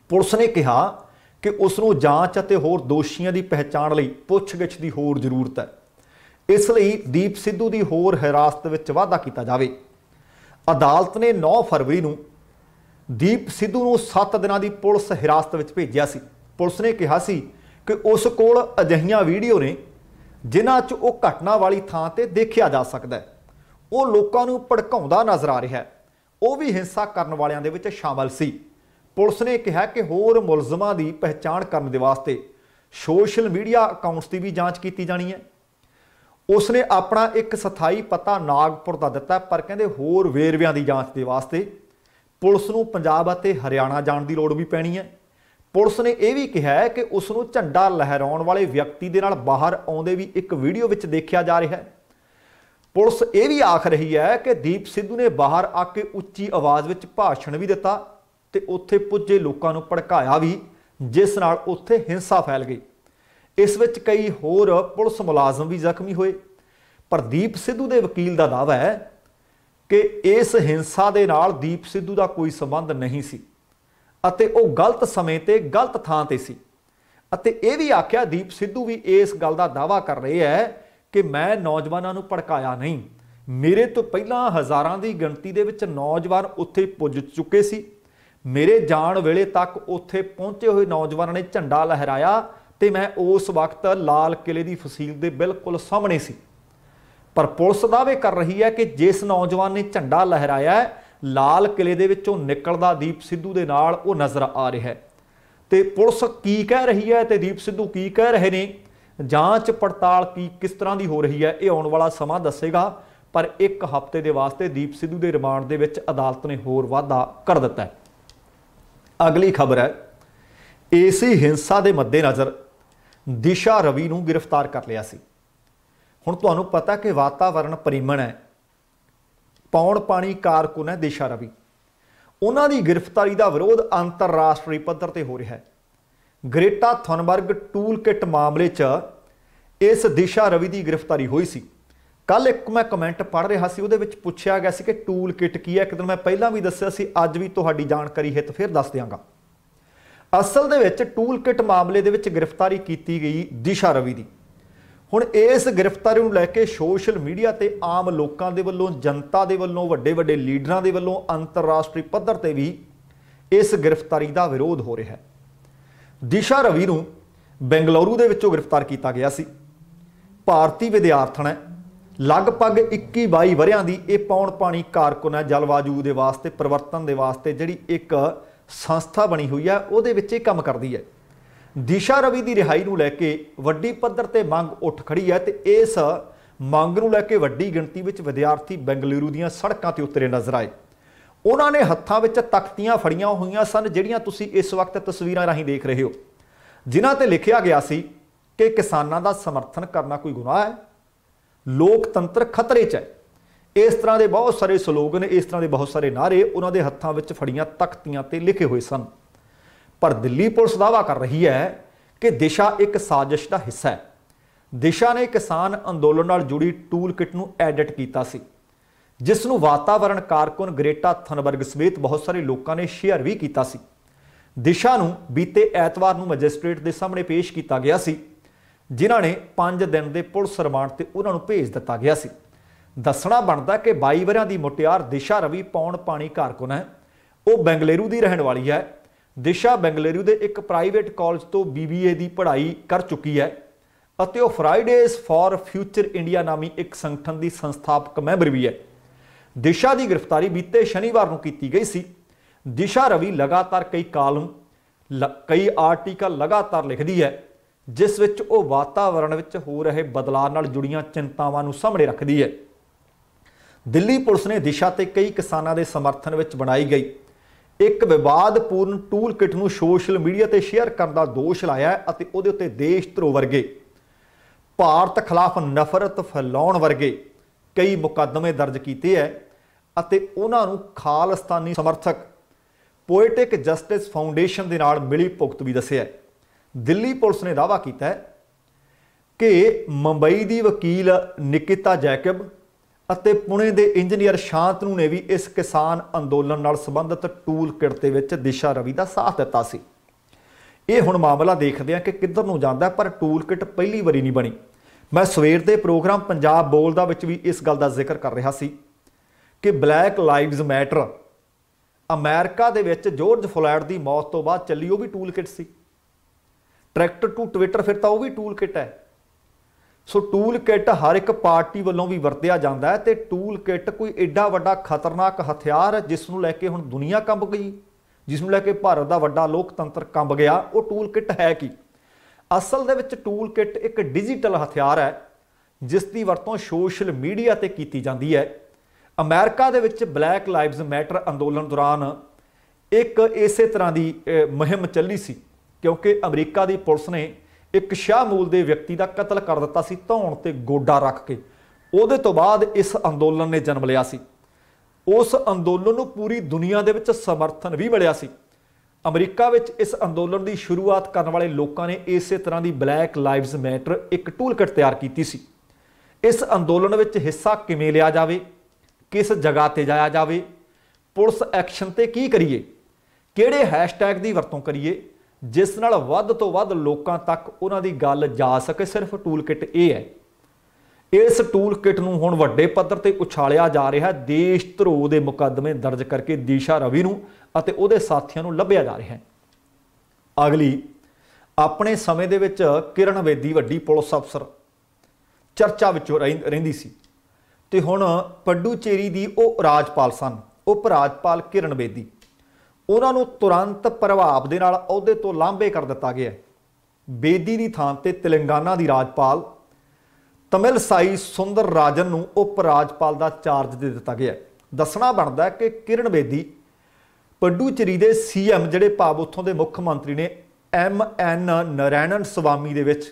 ਪੁਲਿਸ ਨੇ ਕਿਹਾ ਕਿ ਉਸ ਨੂੰ ਜਾਂਚ ਅਤੇ ਹੋਰ ਦੋਸ਼ੀਆਂ ਦੀ ਪਹਿਚਾਣ ਲਈ ਪੁੱਛਗਿੱਛ ਦੀ ਹੋਰ ਜ਼ਰੂਰਤ ਹੈ ਇਸ ਲਈ ਦੀਪ ਸਿੱਧੂ ਦੀ ਹੋਰ ਹਿਰਾਸਤ ਵਿੱਚ ਵਾਅਦਾ ਕੀਤਾ ਜਾਵੇ ਅਦਾਲਤ ਨੇ 9 ਫਰਵਰੀ ਨੂੰ ਦੀਪ ਸਿੱਧੂ ਨੂੰ 7 ਦਿਨਾਂ ਦੀ ਪੁਲਿਸ ਹਿਰਾਸਤ ਵਿੱਚ ਭੇਜਿਆ ਸੀ ਪੁਲਿਸ ਨੇ ਕਿਹਾ ਸੀ ਕਿ ਉਸ ਕੋਲ ਅਜਹੀਆਂ ਵੀਡੀਓ ਨੇ ਜਿਨ੍ਹਾਂ 'ਚ ਉਹ ਘਟਨਾ ਵਾਲੀ ਥਾਂ ਤੇ ਦੇਖਿਆ ਜਾ ਸਕਦਾ ਹੈ ਉਹ ਲੋਕਾਂ ਨੂੰ ਭੜਕਾਉਂਦਾ ਨਜ਼ਰ ਆ ਰਿਹਾ ਹੈ ਉਹ ਵੀ ਹਿੰਸਾ ਕਰਨ ਵਾਲਿਆਂ ਦੇ ਵਿੱਚ ਸ਼ਾਮਲ ਸੀ ਪੁਲਿਸ ਨੇ ਕਿਹਾ ਕਿ ਹੋਰ ਮੁਲਜ਼ਮਾਂ ਦੀ ਪਛਾਣ ਕਰਨ ਦੇ ਵਾਸਤੇ ਸੋਸ਼ਲ ਮੀਡੀਆ ਅਕਾਊਂਟਸ ਦੀ ਵੀ ਜਾਂਚ ਕੀਤੀ ਜਾਣੀ ਹੈ ਉਸ ਨੇ ਆਪਣਾ ਇੱਕ ਸਥਾਈ ਪਤਾ ਨਾਗਪੁਰ ਦਾ ਦਿੱਤਾ ਪਰ ਕਹਿੰਦੇ ਹੋਰ ਵੇਰਵਿਆਂ ਦੀ ਜਾਂਚ ਦੇ ਵਾਸਤੇ ਪੁਲਿਸ ਨੂੰ ਪੰਜਾਬ ਅਤੇ ਹਰਿਆਣਾ ਜਾਣ ਦੀ ਲੋੜ ਵੀ ਪੈਣੀ ਹੈ ਪੁਲਿਸ ਨੇ ਇਹ ਵੀ ਕਿਹਾ ਹੈ ਕਿ ਉਸ ਨੂੰ ਝੰਡਾ ਲਹਿਰਾਉਣ ਵਾਲੇ ਵਿਅਕਤੀ ਦੇ ਨਾਲ ਬਾਹਰ ਆਉਂਦੇ ਵੀ ਇੱਕ ਵੀਡੀਓ ਵਿੱਚ ਦੇਖਿਆ ਜਾ ਰਿਹਾ ਹੈ ਪੁਲਿਸ ਇਹ ਵੀ ਆਖ ਰਹੀ ਹੈ ਕਿ ਦੀਪ ਸਿੱਧੂ ਨੇ ਬਾਹਰ ਆ ਕੇ ਉੱਚੀ ਆਵਾਜ਼ ਵਿੱਚ ਭਾਸ਼ਣ ਵੀ ਦਿੱਤਾ ਤੇ ਉੱਥੇ ਪੁੱਜੇ ਲੋਕਾਂ ਨੂੰ ਭੜਕਾਇਆ ਵੀ ਜਿਸ ਨਾਲ ਉੱਥੇ ਹਿੰਸਾ ਫੈਲ ਗਈ ਇਸ ਵਿੱਚ ਕਈ ਹੋਰ ਪੁਲਿਸ ਮੁਲਾਜ਼ਮ ਵੀ ਜ਼ਖਮੀ ਹੋਏ ਪ੍ਰਦੀਪ ਸਿੱਧੂ ਦੇ ਵਕੀਲ ਦਾ ਦਾਅਵਾ ਹੈ ਕਿ ਇਸ ਹਿੰਸਾ ਦੇ ਨਾਲ ਦੀਪ ਸਿੱਧੂ ਦਾ ਕੋਈ ਸੰਬੰਧ ਨਹੀਂ ਸੀ ਅਤੇ ਉਹ ਗਲਤ ਸਮੇਂ ਤੇ ਗਲਤ ਥਾਂ ਤੇ ਸੀ ਅਤੇ ਇਹ ਵੀ ਆਖਿਆ ਦੀਪ ਸਿੱਧੂ ਵੀ ਇਸ ਗੱਲ ਦਾ ਦਾਅਵਾ ਕਰ ਰਹੇ ਹੈ ਕਿ ਮੈਂ ਨੌਜਵਾਨਾਂ ਨੂੰ ਭੜਕਾਇਆ ਨਹੀਂ ਮੇਰੇ ਤੋਂ ਪਹਿਲਾਂ ਹਜ਼ਾਰਾਂ ਦੀ ਗਿਣਤੀ ਦੇ ਵਿੱਚ ਨੌਜਵਾਨ ਉੱਥੇ ਪੁੱਜ ਚੁੱਕੇ ਸੀ ਮੇਰੇ ਜਾਣ ਵੇਲੇ ਤੱਕ ਉੱਥੇ ਪਹੁੰਚੇ ਹੋਏ ਨੌਜਵਾਨਾਂ ਨੇ ਝੰਡਾ ਲਹਿਰਾਇਆ ਤੇ ਮੈਂ ਉਸ ਵਕਤ ਲਾਲ ਕਿਲੇ ਦੀ ਫਸੀਲ ਦੇ ਬਿਲਕੁਲ ਸਾਹਮਣੇ ਸੀ ਪਰ ਪੁਲਿਸ ਦਾਅਵੇ ਕਰ ਰਹੀ ਹੈ ਕਿ ਜਿਸ ਨੌਜਵਾਨ ਨੇ ਝੰਡਾ ਲਹਿਰਾਇਆ ਲਾਲ ਕਿਲੇ ਦੇ ਵਿੱਚੋਂ ਨਿਕਲਦਾ ਦੀਪ ਸਿੱਧੂ ਦੇ ਨਾਲ ਉਹ ਨਜ਼ਰ ਆ ਰਿਹਾ ਹੈ ਤੇ ਪੁਲਿਸ ਕੀ ਕਹਿ ਰਹੀ ਹੈ ਤੇ ਦੀਪ ਸਿੱਧੂ ਕੀ ਕਹਿ ਰਹੇ ਨੇ ਜਾਂਚ ਪੜਤਾਲ ਕੀ ਕਿਸ ਤਰ੍ਹਾਂ ਦੀ ਹੋ ਰਹੀ ਹੈ ਇਹ ਆਉਣ ਵਾਲਾ ਸਮਾਂ ਦੱਸੇਗਾ ਪਰ ਇੱਕ ਹਫ਼ਤੇ ਦੇ ਵਾਸਤੇ ਦੀਪ ਸਿੱਧੂ ਦੇ ਰਿਮਾਂਡ ਦੇ ਵਿੱਚ ਅਦਾਲਤ ਨੇ ਹੋਰ ਵਾਧਾ ਕਰ ਦਿੱਤਾ ਹੈ ਅਗਲੀ ਖਬਰ ਹੈ ਏਸੀ ਹਿੰਸਾ ਦੇ ਮੱਦੇਨਜ਼ਰ ਦਿਸ਼ਾ ਰਵੀ ਨੂੰ ਗ੍ਰਿਫਤਾਰ ਕਰ ਲਿਆ ਸੀ ਹੁਣ ਤੁਹਾਨੂੰ ਪਤਾ ਕਿ ਵਾਤਾਵਰਣ ਪਰਿਮਣ ਹੈ ਪੌਣ ਪਾਣੀ ਕਾਰਕੁਨ ਹੈ ਦਿਸ਼ਾ ਰਵੀ ਉਹਨਾਂ ਦੀ ਗ੍ਰਿਫਤਾਰੀ ਦਾ ਵਿਰੋਧ ਅੰਤਰਰਾਸ਼ਟਰੀ ਪੱਧਰ ਤੇ ਹੋ ਰਿਹਾ ਹੈ ਗ੍ਰੇਟਾ ਥਨਬਰਗ ਟੂਲ ਕਿਟ ਮਾਮਲੇ 'ਚ ਇਸ ਦਿਸ਼ਾ ਰਵੀ ਦੀ ਗ੍ਰਿਫਤਾਰੀ ਹੋਈ ਸੀ ਕੱਲ ਇੱਕ ਮੈਂ ਕਮੈਂਟ ਪੜ੍ਹ ਰਿਹਾ ਸੀ ਉਹਦੇ ਵਿੱਚ ਪੁੱਛਿਆ ਗਿਆ ਸੀ ਕਿ ਟੂਲ ਕਿਟ ਕੀ ਹੈ ਇੱਕ ਦਿਨ ਮੈਂ ਪਹਿਲਾਂ ਵੀ ਦੱਸਿਆ ਸੀ ਅੱਜ ਵੀ ਤੁਹਾਡੀ ਜਾਣਕਾਰੀ ਹਿੱਤ ਫਿਰ ਦੱਸ ਦਿਆਂਗਾ ਅਸਲ ਦੇ ਵਿੱਚ ਟੂਲ ਕਿਟ ਮਾਮਲੇ ਦੇ ਵਿੱਚ ਗ੍ਰਿਫਤਾਰੀ ਕੀਤੀ ਗਈ ਦਿਸ਼ਾ ਰਵੀ ਦੀ ਹੁਣ ਇਸ ਗ੍ਰਿਫਤਾਰੀ ਨੂੰ ਲੈ ਕੇ ਸੋਸ਼ਲ ਮੀਡੀਆ ਤੇ ਆਮ ਲੋਕਾਂ ਦੇ ਵੱਲੋਂ ਜਨਤਾ ਦੇ ਵੱਲੋਂ ਵੱਡੇ ਵੱਡੇ ਲੀਡਰਾਂ ਦੇ ਵੱਲੋਂ ਅੰਤਰਰਾਸ਼ਟਰੀ ਪੱਧਰ ਤੇ ਵੀ ਇਸ ਗ੍ਰਿਫਤਾਰੀ ਦਾ ਵਿਰੋਧ ਹੋ ਰਿਹਾ ਹੈ ਦਿਸ਼ਾ ਰਵੀ ਨੂੰ ਬੈਂਗਲੌਰੂ ਦੇ ਵਿੱਚੋਂ ਗ੍ਰਿਫਤਾਰ ਕੀਤਾ ਗਿਆ ਸੀ ਭਾਰਤੀ ਵਿਦਿਆਰਥਣ ਹੈ ਲਗਭਗ 21 22 ਵਰਿਆਂ ਦੀ ਇਹ ਪੌਣ ਪਾਣੀ ਕਾਰਕੁਨ ਹੈ ਜਲਵਾਯੂ ਦੇ ਵਾਸਤੇ ਪਰਿਵਰਤਨ ਦੇ ਵਾਸਤੇ ਜਿਹੜੀ ਇੱਕ ਸੰਸਥਾ ਬਣੀ ਹੋਈ ਹੈ ਉਹਦੇ ਵਿੱਚ ਇਹ ਕੰਮ ਕਰਦੀ ਹੈ ਦਿਸ਼ਾ ਰਵੀ ਦੀ ਰਿਹਾਈ ਨੂੰ ਲੈ ਕੇ ਵੱਡੀ ਪੱਧਰ ਤੇ ਮੰਗ ਉੱਠ ਖੜੀ ਹੈ ਤੇ ਇਸ ਮੰਗ ਨੂੰ ਲੈ ਕੇ ਵੱਡੀ ਗਿਣਤੀ ਵਿੱਚ ਵਿਦਿਆਰਥੀ ਬੈਂਗਲੁਰੂ ਦੀਆਂ ਸੜਕਾਂ ਤੇ ਉਤਰੇ ਨਜ਼ਰ ਆਏ ਉਹਨਾਂ ਨੇ ਹੱਥਾਂ ਵਿੱਚ ਤਖਤੀਆਂ ਫੜੀਆਂ ਹੋਈਆਂ ਸਨ ਜਿਹੜੀਆਂ ਤੁਸੀਂ ਇਸ ਵਕਤ ਤਸਵੀਰਾਂ ਰਾਹੀਂ ਦੇਖ ਰਹੇ ਹੋ ਜਿਨ੍ਹਾਂ ਤੇ ਲਿਖਿਆ ਗਿਆ ਸੀ ਕਿ ਕਿਸਾਨਾਂ ਦਾ ਸਮਰਥਨ ਕਰਨਾ ਕੋਈ ਗੁਨਾਹ ਹੈ ਲੋਕਤੰਤਰ ਖਤਰੇ 'ਚ ਹੈ ਇਸ ਤਰ੍ਹਾਂ ਦੇ ਬਹੁਤ ਸਾਰੇ ਸਲੋਗਨ ਇਸ ਤਰ੍ਹਾਂ ਦੇ ਬਹੁਤ ਸਾਰੇ ਨਾਰੇ ਉਹਨਾਂ ਦੇ ਹੱਥਾਂ ਵਿੱਚ ਫੜੀਆਂ ਤਖਤੀਆਂ ਤੇ ਲਿਖੇ ਹੋਏ ਸਨ ਪਰ ਦਿੱਲੀ ਪੁਲਿਸ ਦਾਵਾ ਕਰ ਰਹੀ ਹੈ ਕਿ ਦਿਸ਼ਾ ਇੱਕ ਸਾਜ਼ਿਸ਼ ਦਾ ਹਿੱਸਾ ਹੈ ਦਿਸ਼ਾ ਨੇ ਕਿਸਾਨ ਅੰਦੋਲਨ ਨਾਲ ਜੁੜੀ ਟੂਲ ਕਿਟ ਨੂੰ ਐਡਿਟ ਕੀਤਾ ਸੀ ਜਿਸ ਨੂੰ ਵਾਤਾਵਰਣ ਕਾਰਕੁਨ ਗ੍ਰੇਟਾ ਥਨਬਰਗ ਸਮੇਤ ਬਹੁਤ ਸਾਰੇ ਲੋਕਾਂ ਨੇ ਸ਼ੇਅਰ ਵੀ ਕੀਤਾ ਸੀ ਦਿਸ਼ਾ ਨੂੰ ਬੀਤੇ ਐਤਵਾਰ ਨੂੰ ਮੈਜਿਸਟ੍ਰੇਟ ਦੇ ਸਾਹਮਣੇ ਪੇਸ਼ ਕੀਤਾ ਗਿਆ ਸੀ ਜਿਨ੍ਹਾਂ ਨੇ 5 ਦਿਨ ਦੇ ਪੁਲਿਸ ਰਿਮਾਂਡ ਤੇ ਉਹਨਾਂ ਨੂੰ ਭੇਜ ਦਿੱਤਾ ਗਿਆ ਸੀ ਦੱਸਣਾ ਬਣਦਾ ਕਿ 22 ਵਰਿਆਂ ਦੀ ਮੁਟਿਆਰ ਦਿਸ਼ਾ ਰਵੀ ਪੌਣ ਪਾਣੀ ਕਾਰਕੁਨ ਹੈ ਉਹ ਬੈਂਗਲੇਰੂ ਦੀ ਰਹਿਣ ਵਾਲੀ ਹੈ ਦਿਸ਼ਾ ਬੈਂਗਲੇਰੂ ਦੇ ਇੱਕ ਪ੍ਰਾਈਵੇਟ ਕਾਲਜ ਤੋਂ ਬੀਬੀਏ ਦੀ ਪੜ੍ਹਾਈ ਕਰ ਚੁੱਕੀ ਹੈ ਅਤੇ ਉਹ ਫਰਾਈਡੇਜ਼ ਫਾਰ ਫਿਊਚਰ ਇੰਡੀਆ ਨਾਮੀ ਇੱਕ ਸੰਗਠਨ ਦੀ ਸੰਸਥਾਪਕ ਮੈਂਬਰ ਵੀ ਹੈ ਦਿਸ਼ਾ ਦੀ ਗ੍ਰਿਫਤਾਰੀ ਬੀਤੇ ਸ਼ਨੀਵਾਰ ਨੂੰ ਕੀਤੀ ਗਈ ਸੀ ਦਿਸ਼ਾ ਰਵੀ ਲਗਾਤਾਰ ਕਈ ਕਾਲਮ ਕਈ ਆਰਟੀਕਲ ਲਗਾਤਾਰ ਲਿਖਦੀ ਹੈ ਜਿਸ ਵਿੱਚ ਉਹ ਵਾਤਾਵਰਣ ਵਿੱਚ ਹੋ ਰਹੇ ਬਦਲਾਅ ਨਾਲ ਜੁੜੀਆਂ ਚਿੰਤਾਵਾਂ ਨੂੰ ਸਾਹਮਣੇ ਰੱਖਦੀ ਹੈ ਦਿੱਲੀ ਪੁਲਿਸ ਨੇ ਦਿਸ਼ਾ ਤੇ ਕਈ ਕਿਸਾਨਾਂ ਦੇ ਸਮਰਥਨ ਵਿੱਚ ਬਣਾਈ ਗਈ ਇੱਕ ਵਿਵਾਦਪੂਰਨ ਟੂਲ ਕਿਟ ਨੂੰ ਸੋਸ਼ਲ ਮੀਡੀਆ ਤੇ ਸ਼ੇਅਰ ਕਰਨ ਦਾ ਦੋਸ਼ ਲਾਇਆ ਅਤੇ ਉਹਦੇ ਉੱਤੇ ਦੇਸ਼ ਧਰੋ ਵਰਗੇ ਭਾਰਤ ਖਿਲਾਫ ਨਫ਼ਰਤ ਫੈਲਾਉਣ ਵਰਗੇ ਕਈ ਮੁਕੱਦਮੇ ਦਰਜ ਕੀਤੇ ਹੈ ਅਤੇ ਉਹਨਾਂ ਨੂੰ ਖਾਲਸਤਾਨੀ ਸਮਰਥਕ ਪੋਇਟਿਕ ਜਸਟਿਸ ਫਾਊਂਡੇਸ਼ਨ ਦੇ ਨਾਲ ਮਿਲੀ ਭੁਗਤ ਵੀ ਦੱਸਿਆ ਦਿੱਲੀ ਪੁਲਿਸ ਨੇ ਦਾਵਾ ਕੀਤਾ ਹੈ ਕਿ ਮੁੰਬਈ ਦੀ ਵਕੀਲ ਨਿਕਿਤਾ ਜੈਕਬ ਅਤੇ ਪੁਣੇ ਦੇ ਇੰਜੀਨੀਅਰ ਸ਼ਾਂਤ ਨੂੰ ਨੇ ਵੀ ਇਸ ਕਿਸਾਨ ਅੰਦੋਲਨ ਨਾਲ ਸੰਬੰਧਿਤ ਟੂਲ ਕਿਟ ਦੇ ਵਿੱਚ ਦਿਸ਼ਾ ਰਵੀ ਦਾ ਸਾਥ ਦਿੱਤਾ ਸੀ ਇਹ ਹੁਣ ਮਾਮਲਾ ਦੇਖਦੇ ਆ ਕਿ ਕਿੱਧਰ ਨੂੰ ਜਾਂਦਾ ਪਰ ਟੂਲ ਕਿਟ ਪਹਿਲੀ ਵਾਰੀ ਨਹੀਂ ਬਣੀ ਮੈਂ ਸਵੇਰ ਦੇ ਪ੍ਰੋਗਰਾਮ ਪੰਜਾਬ ਬੋਲ ਦਾ ਵਿੱਚ ਵੀ ਇਸ ਗੱਲ ਦਾ ਜ਼ਿਕਰ ਕਰ ਰਿਹਾ ਸੀ ਕਿ ਬਲੈਕ ਲਾਈਵਜ਼ ਮੈਟਰ ਅਮਰੀਕਾ ਦੇ ਵਿੱਚ ਜੋਰਜ ਫਲੈਟ ਦੀ ਮੌਤ ਤੋਂ ਬਾਅਦ ਚੱਲੀ ਉਹ ਵੀ ਟੂਲ ਕਿਟ ਸੀ ਟਰੈਕਟਰ ਟੂ ਟਵਿੱਟਰ ਫਿਰ ਤਾਂ ਉਹ ਵੀ ਟੂਲ ਕਿਟ ਹੈ ਸੋ ਟੂਲ ਕਿਟ ਹਰ ਇੱਕ ਪਾਰਟੀ ਵੱਲੋਂ ਵੀ ਵਰਤਿਆ ਜਾਂਦਾ ਹੈ ਤੇ ਟੂਲ ਕਿਟ ਕੋਈ ਐਡਾ ਵੱਡਾ ਖਤਰਨਾਕ ਹਥਿਆਰ ਹੈ ਜਿਸ ਨੂੰ ਲੈ ਕੇ ਹੁਣ ਦੁਨੀਆ ਕੰਬ ਗਈ ਜਿਸ ਨੂੰ ਲੈ ਕੇ ਭਾਰਤ ਦਾ ਵੱਡਾ ਲੋਕਤੰਤਰ ਕੰਬ ਗਿਆ ਉਹ ਟੂਲ ਕਿਟ ਹੈ ਕੀ ਅਸਲ ਦੇ ਵਿੱਚ ਟੂਲ ਕਿੱਟ ਇੱਕ ਡਿਜੀਟਲ ਹਥਿਆਰ ਹੈ ਜਿਸ ਦੀ ਵਰਤੋਂ ਸੋਸ਼ਲ ਮੀਡੀਆ ਤੇ ਕੀਤੀ ਜਾਂਦੀ ਹੈ ਅਮਰੀਕਾ ਦੇ ਵਿੱਚ ਬਲੈਕ ਲਾਈਵਜ਼ ਮੈਟਰ ਅੰਦੋਲਨ ਦੌਰਾਨ ਇੱਕ ਇਸੇ ਤਰ੍ਹਾਂ ਦੀ ਮੁਹਿੰਮ ਚੱਲੀ ਸੀ ਕਿਉਂਕਿ ਅਮਰੀਕਾ ਦੀ ਪੁਲਿਸ ਨੇ ਇੱਕ ਸ਼ਾਹ ਮੂਲ ਦੇ ਵਿਅਕਤੀ ਦਾ ਕਤਲ ਕਰ ਦਿੱਤਾ ਸੀ ਧੌਣ ਤੇ ਗੋਡਾ ਰੱਖ ਕੇ ਉਹਦੇ ਤੋਂ ਬਾਅਦ ਇਸ ਅੰਦੋਲਨ ਨੇ ਜਨਮ ਲਿਆ ਸੀ ਉਸ ਅੰਦੋਲਨ ਨੂੰ ਪੂਰੀ ਦੁਨੀਆ ਦੇ ਵਿੱਚ ਸਮਰਥਨ ਵੀ ਮਿਲਿਆ ਸੀ ਅਮਰੀਕਾ ਵਿੱਚ ਇਸ ਅੰਦੋਲਨ ਦੀ ਸ਼ੁਰੂਆਤ ਕਰਨ ਵਾਲੇ ਲੋਕਾਂ ਨੇ ਇਸੇ ਤਰ੍ਹਾਂ ਦੀ ਬਲੈਕ ਲਾਈਵਜ਼ ਮੈਟਰ ਇੱਕ ਟੂਲਕਿਟ ਤਿਆਰ ਕੀਤੀ ਸੀ ਇਸ ਅੰਦੋਲਨ ਵਿੱਚ ਹਿੱਸਾ ਕਿਵੇਂ ਲਿਆ ਜਾਵੇ ਕਿਸ ਜਗ੍ਹਾ ਤੇ ਜਾਇਆ ਜਾਵੇ ਪੁਲਿਸ ਐਕਸ਼ਨ ਤੇ ਕੀ ਕਰੀਏ ਕਿਹੜੇ ਹੈਸ਼ਟੈਗ ਦੀ ਵਰਤੋਂ ਕਰੀਏ ਜਿਸ ਨਾਲ ਵੱਧ ਤੋਂ ਵੱਧ ਲੋਕਾਂ ਤੱਕ ਉਹਨਾਂ ਦੀ ਗੱਲ ਜਾ ਸਕੇ ਸਿਰਫ ਟੂਲਕਿਟ ਇਹ ਹੈ ਇਸ ਟੂਲ ਕਿਟ ਨੂੰ ਹੁਣ ਵੱਡੇ ਪੱਧਰ ਤੇ ਉਛਾਲਿਆ ਜਾ ਰਿਹਾ ਹੈ ਦੇਸ਼ ਧਰੋ ਦੇ ਮੁਕੱਦਮੇ ਦਰਜ ਕਰਕੇ ਦੀਸ਼ਾ ਰਵੀ ਨੂੰ ਅਤੇ ਉਹਦੇ ਸਾਥੀਆਂ ਨੂੰ ਲੱਭਿਆ ਜਾ ਰਿਹਾ ਹੈ ਅਗਲੀ ਆਪਣੇ ਸਮੇਂ ਦੇ ਵਿੱਚ ਕਿਰਨ ਵੇਦੀ ਵੱਡੀ ਪੁਲਿਸ ਅਫਸਰ ਚਰਚਾ ਵਿੱਚ ਰਹਿੰਦੀ ਸੀ ਤੇ ਹੁਣ ਪੱਡੂਚੇਰੀ ਦੀ ਉਹ ਰਾਜਪਾਲ ਸਨ ਉਪ ਰਾਜਪਾਲ ਕਿਰਨ ਵੇਦੀ ਉਹਨਾਂ ਨੂੰ ਤੁਰੰਤ ਪ੍ਰਭਾਵ ਦੇ ਨਾਲ ਅਹੁਦੇ ਤੋਂ ਲਾਂਭੇ ਕਰ ਦਿੱਤਾ ਗਿਆ ਬੇਦੀ ਦੀ ਥਾਂ ਤੇ ਤੇਲੰਗਾਨਾ ਦੀ ਰਾਜਪਾਲ ਤਮਿਲ ਸਾਈ ਸੁੰਦਰ ਰਾਜਨ ਨੂੰ ਉਪ ਰਾਜਪਾਲ ਦਾ ਚਾਰਜ ਦੇ ਦਿੱਤਾ ਗਿਆ ਦੱਸਣਾ ਬਣਦਾ ਕਿ ਕਿਰਨ ਬੇਦੀ ਪੱਡੂਚੇਰੀ ਦੇ ਸੀਐਮ ਜਿਹੜੇ ਭਾਵ ਉਥੋਂ ਦੇ ਮੁੱਖ ਮੰਤਰੀ ਨੇ ਐਮ ਐਨ ਨਰੈਣਨ ਸਵਾਮੀ ਦੇ ਵਿੱਚ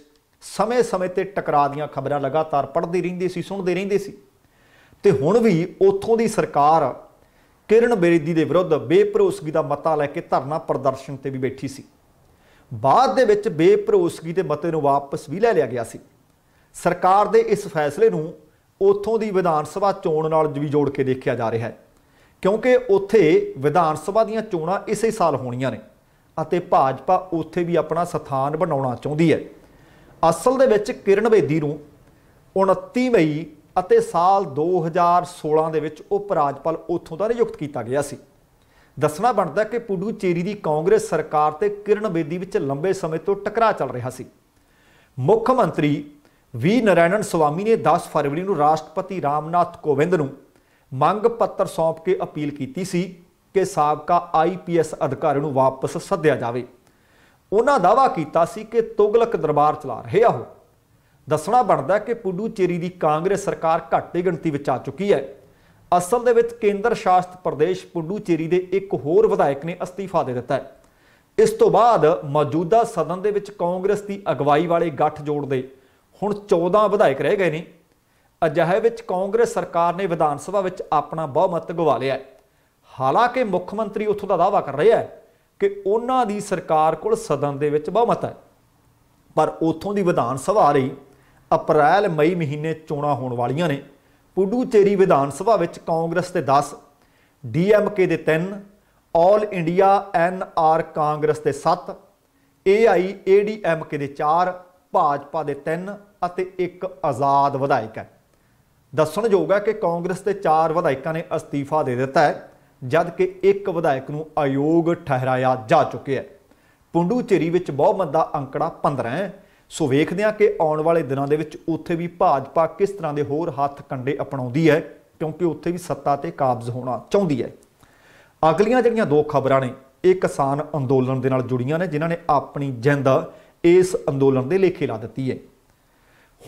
ਸਮੇਂ-ਸਮੇਂ ਤੇ ਟਕਰਾਅ ਦੀਆਂ ਖਬਰਾਂ ਲਗਾਤਾਰ ਪੜਦੀ ਰਹਿੰਦੇ ਸੀ ਸੁਣਦੇ ਰਹਿੰਦੇ ਸੀ ਤੇ ਹੁਣ ਵੀ ਉਥੋਂ ਦੀ ਸਰਕਾਰ ਕਿਰਨ ਬੇਦੀ ਦੇ ਵਿਰੁੱਧ ਬੇਭਰੋਸਗੀ ਦਾ ਮਤਾ ਲੈ ਕੇ ਧਰਨਾ ਪ੍ਰਦਰਸ਼ਨ ਤੇ ਵੀ ਬੈਠੀ ਸੀ ਬਾਅਦ ਦੇ ਵਿੱਚ ਬੇਭਰੋਸਗੀ ਦੇ ਮਤੇ ਨੂੰ ਵਾਪਸ ਵੀ ਲੈ ਲਿਆ ਗਿਆ ਸੀ ਸਰਕਾਰ ਦੇ ਇਸ ਫੈਸਲੇ ਨੂੰ ਉਥੋਂ ਦੀ ਵਿਧਾਨ ਸਭਾ ਚੋਣ ਨਾਲ ਵੀ ਜੋੜ ਕੇ ਦੇਖਿਆ ਜਾ ਰਿਹਾ ਹੈ ਕਿਉਂਕਿ ਉੱਥੇ ਵਿਧਾਨ ਸਭਾ ਦੀਆਂ ਚੋਣਾਂ ਇਸੇ ਸਾਲ ਹੋਣੀਆਂ ਨੇ ਅਤੇ ਭਾਜਪਾ ਉੱਥੇ ਵੀ ਆਪਣਾ ਸਥਾਨ ਬਣਾਉਣਾ ਚਾਹੁੰਦੀ ਹੈ ਅਸਲ ਦੇ ਵਿੱਚ ਕਿਰਨ ਬੇਦੀ ਨੂੰ 29 ਮਈ ਅਤੇ ਸਾਲ 2016 ਦੇ ਵਿੱਚ ਉਪ ਰਾਜਪਾਲ ਉੱਥੋਂ ਦਾ ਨਿਯੁਕਤ ਕੀਤਾ ਗਿਆ ਸੀ ਦੱਸਣਾ ਬਣਦਾ ਕਿ ਚੇਰੀ ਦੀ ਕਾਂਗਰਸ ਸਰਕਾਰ ਤੇ ਕਿਰਨ ਬੇਦੀ ਵਿੱਚ ਲੰਬੇ ਸਮੇਂ ਤੋਂ ਟਕਰਾਅ ਚੱਲ ਰਿਹਾ ਸੀ ਮੁੱਖ ਮੰਤਰੀ ਵੀ ਨਰਾਇਣਨ ਸਵਾਮੀ ਨੇ 10 ਫਰਵਰੀ ਨੂੰ ਰਾਸ਼ਟਰਪਤੀ ਰਾਮਨਾਥ ਕੋਵਿੰਦ ਨੂੰ ਮੰਗ ਪੱਤਰ ਸੌਂਪ ਕੇ ਅਪੀਲ ਕੀਤੀ ਸੀ ਕਿ ਸਾਬਕਾ ਆਈਪੀਐਸ ਅਧਿਕਾਰੀ ਨੂੰ ਵਾਪਸ ਸੱਦਿਆ ਜਾਵੇ ਉਹਨਾਂ ਦਾਵਾ ਕੀਤਾ ਸੀ ਕਿ ਤੁਗਲਕ ਦਰਬਾਰ ਚਲਾ ਰਹੇ ਆ ਉਹ ਦੱਸਣਾ ਬਣਦਾ ਕਿ ਪੁਡੂਚੇਰੀ ਦੀ ਕਾਂਗਰਸ ਸਰਕਾਰ ਘਾਟੇ ਗਿਣਤੀ ਵਿੱਚ ਆ ਚੁੱਕੀ ਹੈ ਅਸਲ ਦੇ ਵਿੱਚ ਕੇਂਦਰ ਸ਼ਾਸਤ ਪ੍ਰਦੇਸ਼ ਪੁਡੂਚੇਰੀ ਦੇ ਇੱਕ ਹੋਰ ਵਿਧਾਇਕ ਨੇ ਅਸਤੀਫਾ ਦੇ ਦਿੱਤਾ ਹੈ ਇਸ ਤੋਂ ਬਾਅਦ ਮੌਜੂਦਾ ਸਦਨ ਦੇ ਵਿੱਚ ਕਾਂਗਰਸ ਦੀ ਅਗਵਾਈ ਵਾਲੇ ਜੋੜ ਦੇ ਹੁਣ 14 ਵਿਧਾਇਕ ਰਹਿ ਗਏ ਨੇ ਅਜਿਹੇ ਵਿੱਚ ਕਾਂਗਰਸ ਸਰਕਾਰ ਨੇ ਵਿਧਾਨ ਸਭਾ ਵਿੱਚ ਆਪਣਾ ਬਹੁਮਤ ਗਵਾ ਲਿਆ ਹੈ ਹਾਲਾਂਕਿ ਮੁੱਖ ਮੰਤਰੀ ਉੱਥੋਂ ਦਾ ਦਾਅਵਾ ਕਰ ਰਿਹਾ ਹੈ ਕਿ ਉਹਨਾਂ ਦੀ ਸਰਕਾਰ ਕੋਲ ਸਦਨ ਦੇ ਵਿੱਚ ਬਹੁਮਤ ਹੈ ਪਰ ਉੱਥੋਂ ਦੀ ਵਿਧਾਨ ਸਭਾ ਲਈ ਅਪ੍ਰੈਲ ਮਈ ਮਹੀਨੇ ਚੋਣਾਂ ਹੋਣ ਵਾਲੀਆਂ ਨੇ ਪੁਡੂਚੇਰੀ ਵਿਧਾਨ ਸਭਾ ਵਿੱਚ ਕਾਂਗਰਸ ਦੇ 10 ਡੀਐਮਕੇ ਦੇ 3 ਆਲ ਇੰਡੀਆ ਐਨਆਰ ਕਾਂਗਰਸ ਦੇ 7 ਏਆਈ ਦੇ 4 ਭਾਜਪਾ ਦੇ 3 ਅਤੇ ਇੱਕ ਆਜ਼ਾਦ ਵਿਧਾਇਕ ਹੈ ਦੱਸਣਯੋਗ ਹੈ ਕਿ ਕਾਂਗਰਸ ਦੇ ਚਾਰ ਵਿਧਾਇਕਾਂ ਨੇ ਅਸਤੀਫਾ ਦੇ ਦਿੱਤਾ ਹੈ ਜਦ ਕਿ ਇੱਕ ਵਿਧਾਇਕ ਨੂੰ ਅਯੋਗ ਠਹਿਰਾਇਆ ਜਾ ਚੁੱਕਿਆ ਹੈ ਪੁੰਡੂਚੇਰੀ ਵਿੱਚ ਬਹੁਮਤ ਦਾ ਅੰਕੜਾ 15 ਹੈ ਸੋ ਵੇਖਦੇ ਹਾਂ ਕਿ ਆਉਣ ਵਾਲੇ ਦਿਨਾਂ ਦੇ ਵਿੱਚ ਉੱਥੇ ਵੀ ਭਾਜਪਾ ਕਿਸ ਤਰ੍ਹਾਂ ਦੇ ਹੋਰ ਹੱਥ ਕੰਡੇ ਅਪਣਾਉਂਦੀ ਹੈ ਕਿਉਂਕਿ ਉੱਥੇ ਵੀ ਸੱਤਾ ਤੇ ਕਾਬਜ਼ ਹੋਣਾ ਚਾਹੁੰਦੀ ਹੈ ਅਗਲੀਆਂ ਜਿਹੜੀਆਂ ਦੋ ਖਬਰਾਂ ਨੇ ਇਹ ਕਿਸਾਨ ਅੰਦੋਲਨ ਦੇ ਨਾਲ ਜੁੜੀਆਂ ਨੇ ਜਿਨ੍ਹਾਂ ਨੇ ਆਪਣੀ ਜਿੰਦ ਇਸ ਅੰਦੋਲਨ ਦੇ ਲੇਖੇ ਲਾ ਦਿੱਤੀ ਹੈ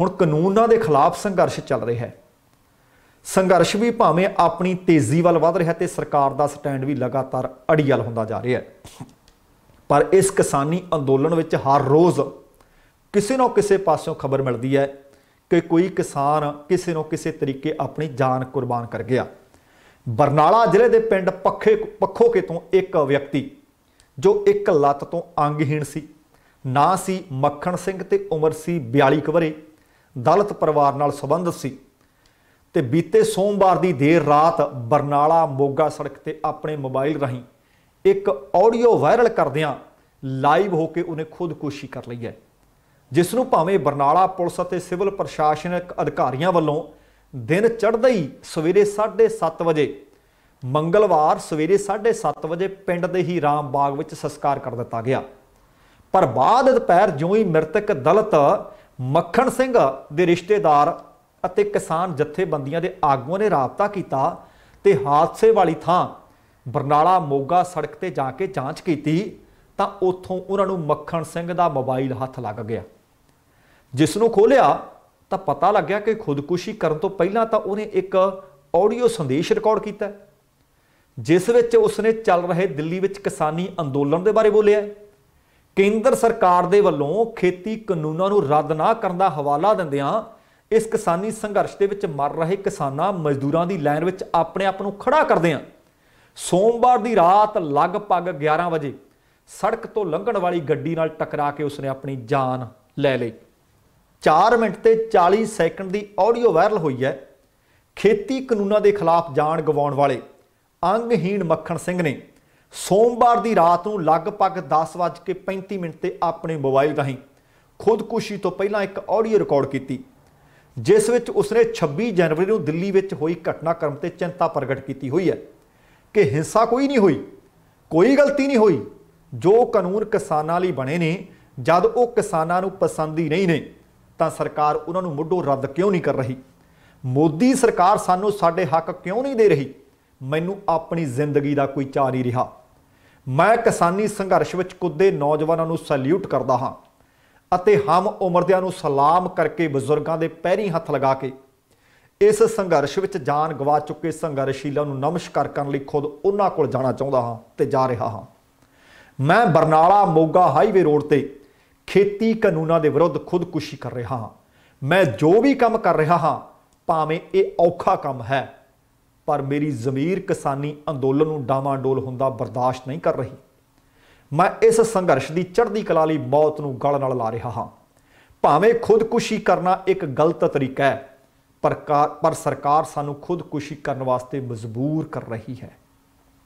ਹੁਣ ਕਾਨੂੰਨਾਂ ਦੇ ਖਿਲਾਫ ਸੰਘਰਸ਼ ਚੱਲ ਰਿਹਾ ਹੈ ਸੰਘਰਸ਼ ਵੀ ਭਾਵੇਂ ਆਪਣੀ ਤੇਜ਼ੀ ਵੱਲ ਵਧ ਰਿਹਾ ਤੇ ਸਰਕਾਰ ਦਾ ਸਟੈਂਡ ਵੀ ਲਗਾਤਾਰ ਅੜੀਅਲ ਹੁੰਦਾ ਜਾ ਰਿਹਾ ਹੈ ਪਰ ਇਸ ਕਿਸਾਨੀ ਅੰਦੋਲਨ ਵਿੱਚ ਹਰ ਰੋਜ਼ ਕਿਸੇ ਨਾ ਕਿਸੇ ਪਾਸਿਓਂ ਖਬਰ ਮਿਲਦੀ ਹੈ ਕਿ ਕੋਈ ਕਿਸਾਨ ਕਿਸੇ ਨਾ ਕਿਸੇ ਤਰੀਕੇ ਆਪਣੀ ਜਾਨ ਕੁਰਬਾਨ ਕਰ ਗਿਆ ਬਰਨਾਲਾ ਜ਼ਿਲ੍ਹੇ ਦੇ ਪਿੰਡ ਪੱਖੇ ਪੱਖੋਕੇ ਤੋਂ ਇੱਕ ਵਿਅਕਤੀ ਜੋ ਇੱਕ ਲੱਤ ਤੋਂ ਅੰਗਹੀਣ ਸੀ ਨਾਂ ਸੀ ਮੱਖਣ ਸਿੰਘ ਤੇ ਉਮਰ ਸੀ 42 ਕਵਰੇ ਦਲਿਤ ਪਰਿਵਾਰ ਨਾਲ ਸੰਬੰਧਿਤ ਸੀ ਤੇ ਬੀਤੇ ਸੋਮਵਾਰ ਦੀ ਦੇਰ ਰਾਤ ਬਰਨਾਲਾ ਮੋਗਾ ਸੜਕ ਤੇ ਆਪਣੇ ਮੋਬਾਈਲ ਰਾਹੀਂ ਇੱਕ ਆਡੀਓ ਵਾਇਰਲ ਕਰਦਿਆਂ ਲਾਈਵ ਹੋ ਕੇ ਉਹਨੇ ਖੁਦਕੁਸ਼ੀ ਕਰ ਲਈ ਹੈ ਜਿਸ ਨੂੰ ਭਾਵੇਂ ਬਰਨਾਲਾ ਪੁਲਿਸ ਅਤੇ ਸਿਵਲ ਪ੍ਰਸ਼ਾਸਨਿਕ ਅਧਿਕਾਰੀਆਂ ਵੱਲੋਂ ਦਿਨ ਚੜ੍ਹਦਾ ਹੀ ਸਵੇਰੇ 7:30 ਵਜੇ ਮੰਗਲਵਾਰ ਸਵੇਰੇ 7:30 ਵਜੇ ਪਿੰਡ ਦੇ ਹੀ ਰਾਮ ਬਾਗ ਵਿੱਚ ਸੰਸਕਾਰ ਕਰ ਦਿੱਤਾ ਗਿਆ ਪਰ ਬਾਅਦ ਦੁਪਹਿਰ ਜਿਉਂ ਹੀ ਮ੍ਰਿਤਕ ਦਲਤ ਮੱਖਣ ਸਿੰਘ ਦੇ ਰਿਸ਼ਤੇਦਾਰ ਅਤੇ ਕਿਸਾਨ ਜਥੇਬੰਦੀਆਂ ਦੇ ਆਗੂਆਂ ਨੇ ਰਾਪਤਾ ਕੀਤਾ ਤੇ ਹਾਦਸੇ ਵਾਲੀ ਥਾਂ ਬਰਨਾਲਾ ਮੋਗਾ ਸੜਕ ਤੇ ਜਾ ਕੇ ਜਾਂਚ ਕੀਤੀ ਤਾਂ ਉੱਥੋਂ ਉਹਨਾਂ ਨੂੰ ਮੱਖਣ ਸਿੰਘ ਦਾ ਮੋਬਾਈਲ ਹੱਥ ਲੱਗ ਗਿਆ ਜਿਸ ਨੂੰ ਖੋਲਿਆ ਤਾਂ ਪਤਾ ਲੱਗਿਆ ਕਿ ਖੁਦਕੁਸ਼ੀ ਕਰਨ ਤੋਂ ਪਹਿਲਾਂ ਤਾਂ ਉਹਨੇ ਇੱਕ ਆਡੀਓ ਸੰਦੇਸ਼ ਰਿਕਾਰਡ ਕੀਤਾ ਜਿਸ ਵਿੱਚ ਉਸਨੇ ਚੱਲ ਰਹੇ ਦਿੱਲੀ ਵਿੱਚ ਕਿਸਾਨੀ ਅੰਦੋਲਨ ਦੇ ਬਾਰੇ ਬੋਲਿਆ ਕੇਂਦਰ ਸਰਕਾਰ ਦੇ ਵੱਲੋਂ ਖੇਤੀ ਕਾਨੂੰਨਾਂ ਨੂੰ ਰੱਦ ਨਾ ਕਰਨ ਦਾ ਹਵਾਲਾ ਦਿੰਦਿਆਂ ਇਸ ਕਿਸਾਨੀ ਸੰਘਰਸ਼ ਦੇ ਵਿੱਚ ਮਰ ਰਹੇ ਕਿਸਾਨਾਂ ਮਜ਼ਦੂਰਾਂ ਦੀ ਲਾਈਨ ਵਿੱਚ ਆਪਣੇ ਆਪ ਨੂੰ ਖੜਾ ਕਰਦੇ ਆ ਸੋਮਵਾਰ ਦੀ ਰਾਤ ਲਗਭਗ 11 ਵਜੇ ਸੜਕ ਤੋਂ ਲੰਘਣ ਵਾਲੀ ਗੱਡੀ ਨਾਲ ਟਕਰਾ ਕੇ ਉਸਨੇ ਆਪਣੀ ਜਾਨ ਲੈ ਲਈ 4 ਮਿੰਟ ਤੇ 40 ਸੈਕਿੰਡ ਦੀ ਆਡੀਓ ਵਾਇਰਲ ਹੋਈ ਹੈ ਖੇਤੀ ਕਾਨੂੰਨਾਂ ਦੇ ਖਿਲਾਫ ਜਾਨ ਗਵਾਉਣ ਵਾਲੇ ਅੰਗਹੀਣ ਮੱਖਣ ਸਿੰਘ ਨੇ ਸੋਮਵਾਰ ਦੀ ਰਾਤ ਨੂੰ ਲਗਭਗ 10:35 ਮਿੰਟ ਤੇ ਆਪਣੇ ਮੋਬਾਈਲ ਰਾਹੀਂ ਖੁਦਕੁਸ਼ੀ ਤੋਂ ਪਹਿਲਾਂ ਇੱਕ ਆਡੀਓ ਰਿਕਾਰਡ ਕੀਤੀ ਜਿਸ ਵਿੱਚ ਉਸਨੇ 26 ਜਨਵਰੀ ਨੂੰ ਦਿੱਲੀ ਵਿੱਚ ਹੋਈ ਘਟਨਾਕ੍ਰਮ ਤੇ ਚਿੰਤਾ ਪ੍ਰਗਟ ਕੀਤੀ ਹੋਈ ਹੈ ਕਿ ਹਿੰਸਾ ਕੋਈ ਨਹੀਂ ਹੋਈ ਕੋਈ ਗਲਤੀ ਨਹੀਂ ਹੋਈ ਜੋ ਕਾਨੂੰਨ ਕਿਸਾਨਾਂ ਲਈ ਬਣੇ ਨੇ ਜਦ ਉਹ ਕਿਸਾਨਾਂ ਨੂੰ ਪਸੰਦ ਹੀ ਨਹੀਂ ਨੇ ਤਾਂ ਸਰਕਾਰ ਉਹਨਾਂ ਨੂੰ ਮੁੱਢੋਂ ਰੱਦ ਕਿਉਂ ਨਹੀਂ ਕਰ ਰਹੀ ਮੋਦੀ ਸਰਕਾਰ ਸਾਨੂੰ ਸਾਡੇ ਹੱਕ ਕਿਉਂ ਨਹੀਂ ਦੇ ਰਹੀ ਮੈਨੂੰ ਆਪਣੀ ਜ਼ਿੰਦਗੀ ਦਾ ਕੋਈ ਚਾਅ ਨਹੀਂ ਰਿਹਾ ਮੈਂ ਕਿਸਾਨੀ ਸੰਘਰਸ਼ ਵਿੱਚ ਕੁੱਦੇ ਨੌਜਵਾਨਾਂ ਨੂੰ ਸੈਲੂਟ ਕਰਦਾ ਹਾਂ ਅਤੇ ਹਮ ਉਮਰਦਿਆਂ ਨੂੰ ਸਲਾਮ ਕਰਕੇ ਬਜ਼ੁਰਗਾਂ ਦੇ ਪੈਰੀ ਹੱਥ ਲਗਾ ਕੇ ਇਸ ਸੰਘਰਸ਼ ਵਿੱਚ ਜਾਨ ਗਵਾ ਚੁੱਕੇ ਸੰਘਰਸ਼ੀਲਾਂ ਨੂੰ ਨਮਸਕਾਰ ਕਰਨ ਲਈ ਖੁਦ ਉਹਨਾਂ ਕੋਲ ਜਾਣਾ ਚਾਹੁੰਦਾ ਹਾਂ ਤੇ ਜਾ ਰਿਹਾ ਹਾਂ ਮੈਂ ਬਰਨਾਲਾ ਮੋਗਾ ਹਾਈਵੇ ਰੋਡ ਤੇ ਖੇਤੀ ਕਾਨੂੰਨਾਂ ਦੇ ਵਿਰੁੱਧ ਖੁਦਕੁਸ਼ੀ ਕਰ ਰਿਹਾ ਹਾਂ ਮੈਂ ਜੋ ਵੀ ਕੰਮ ਕਰ ਰਿਹਾ ਹਾਂ ਭਾਵੇਂ ਇਹ ਔਖਾ ਕੰਮ ਹੈ ਪਰ ਮੇਰੀ ਜ਼ਮੀਰ ਕਿਸਾਨੀ ਅੰਦੋਲਨ ਨੂੰ ਡਾਵਾਂਡੋਲ ਹੁੰਦਾ ਬਰਦਾਸ਼ਤ ਨਹੀਂ ਕਰ ਰਹੀ ਮੈਂ ਇਸ ਸੰਘਰਸ਼ ਦੀ ਚੜ੍ਹਦੀ ਕਲਾ ਲਈ ਮੌਤ ਨੂੰ ਗਲ ਨਾਲ ਲਾ ਰਿਹਾ ਹਾਂ ਭਾਵੇਂ ਖੁਦਕੁਸ਼ੀ ਕਰਨਾ ਇੱਕ ਗਲਤ ਤਰੀਕਾ ਹੈ ਪਰ ਪਰ ਸਰਕਾਰ ਸਾਨੂੰ ਖੁਦਕੁਸ਼ੀ ਕਰਨ ਵਾਸਤੇ ਮਜਬੂਰ ਕਰ ਰਹੀ ਹੈ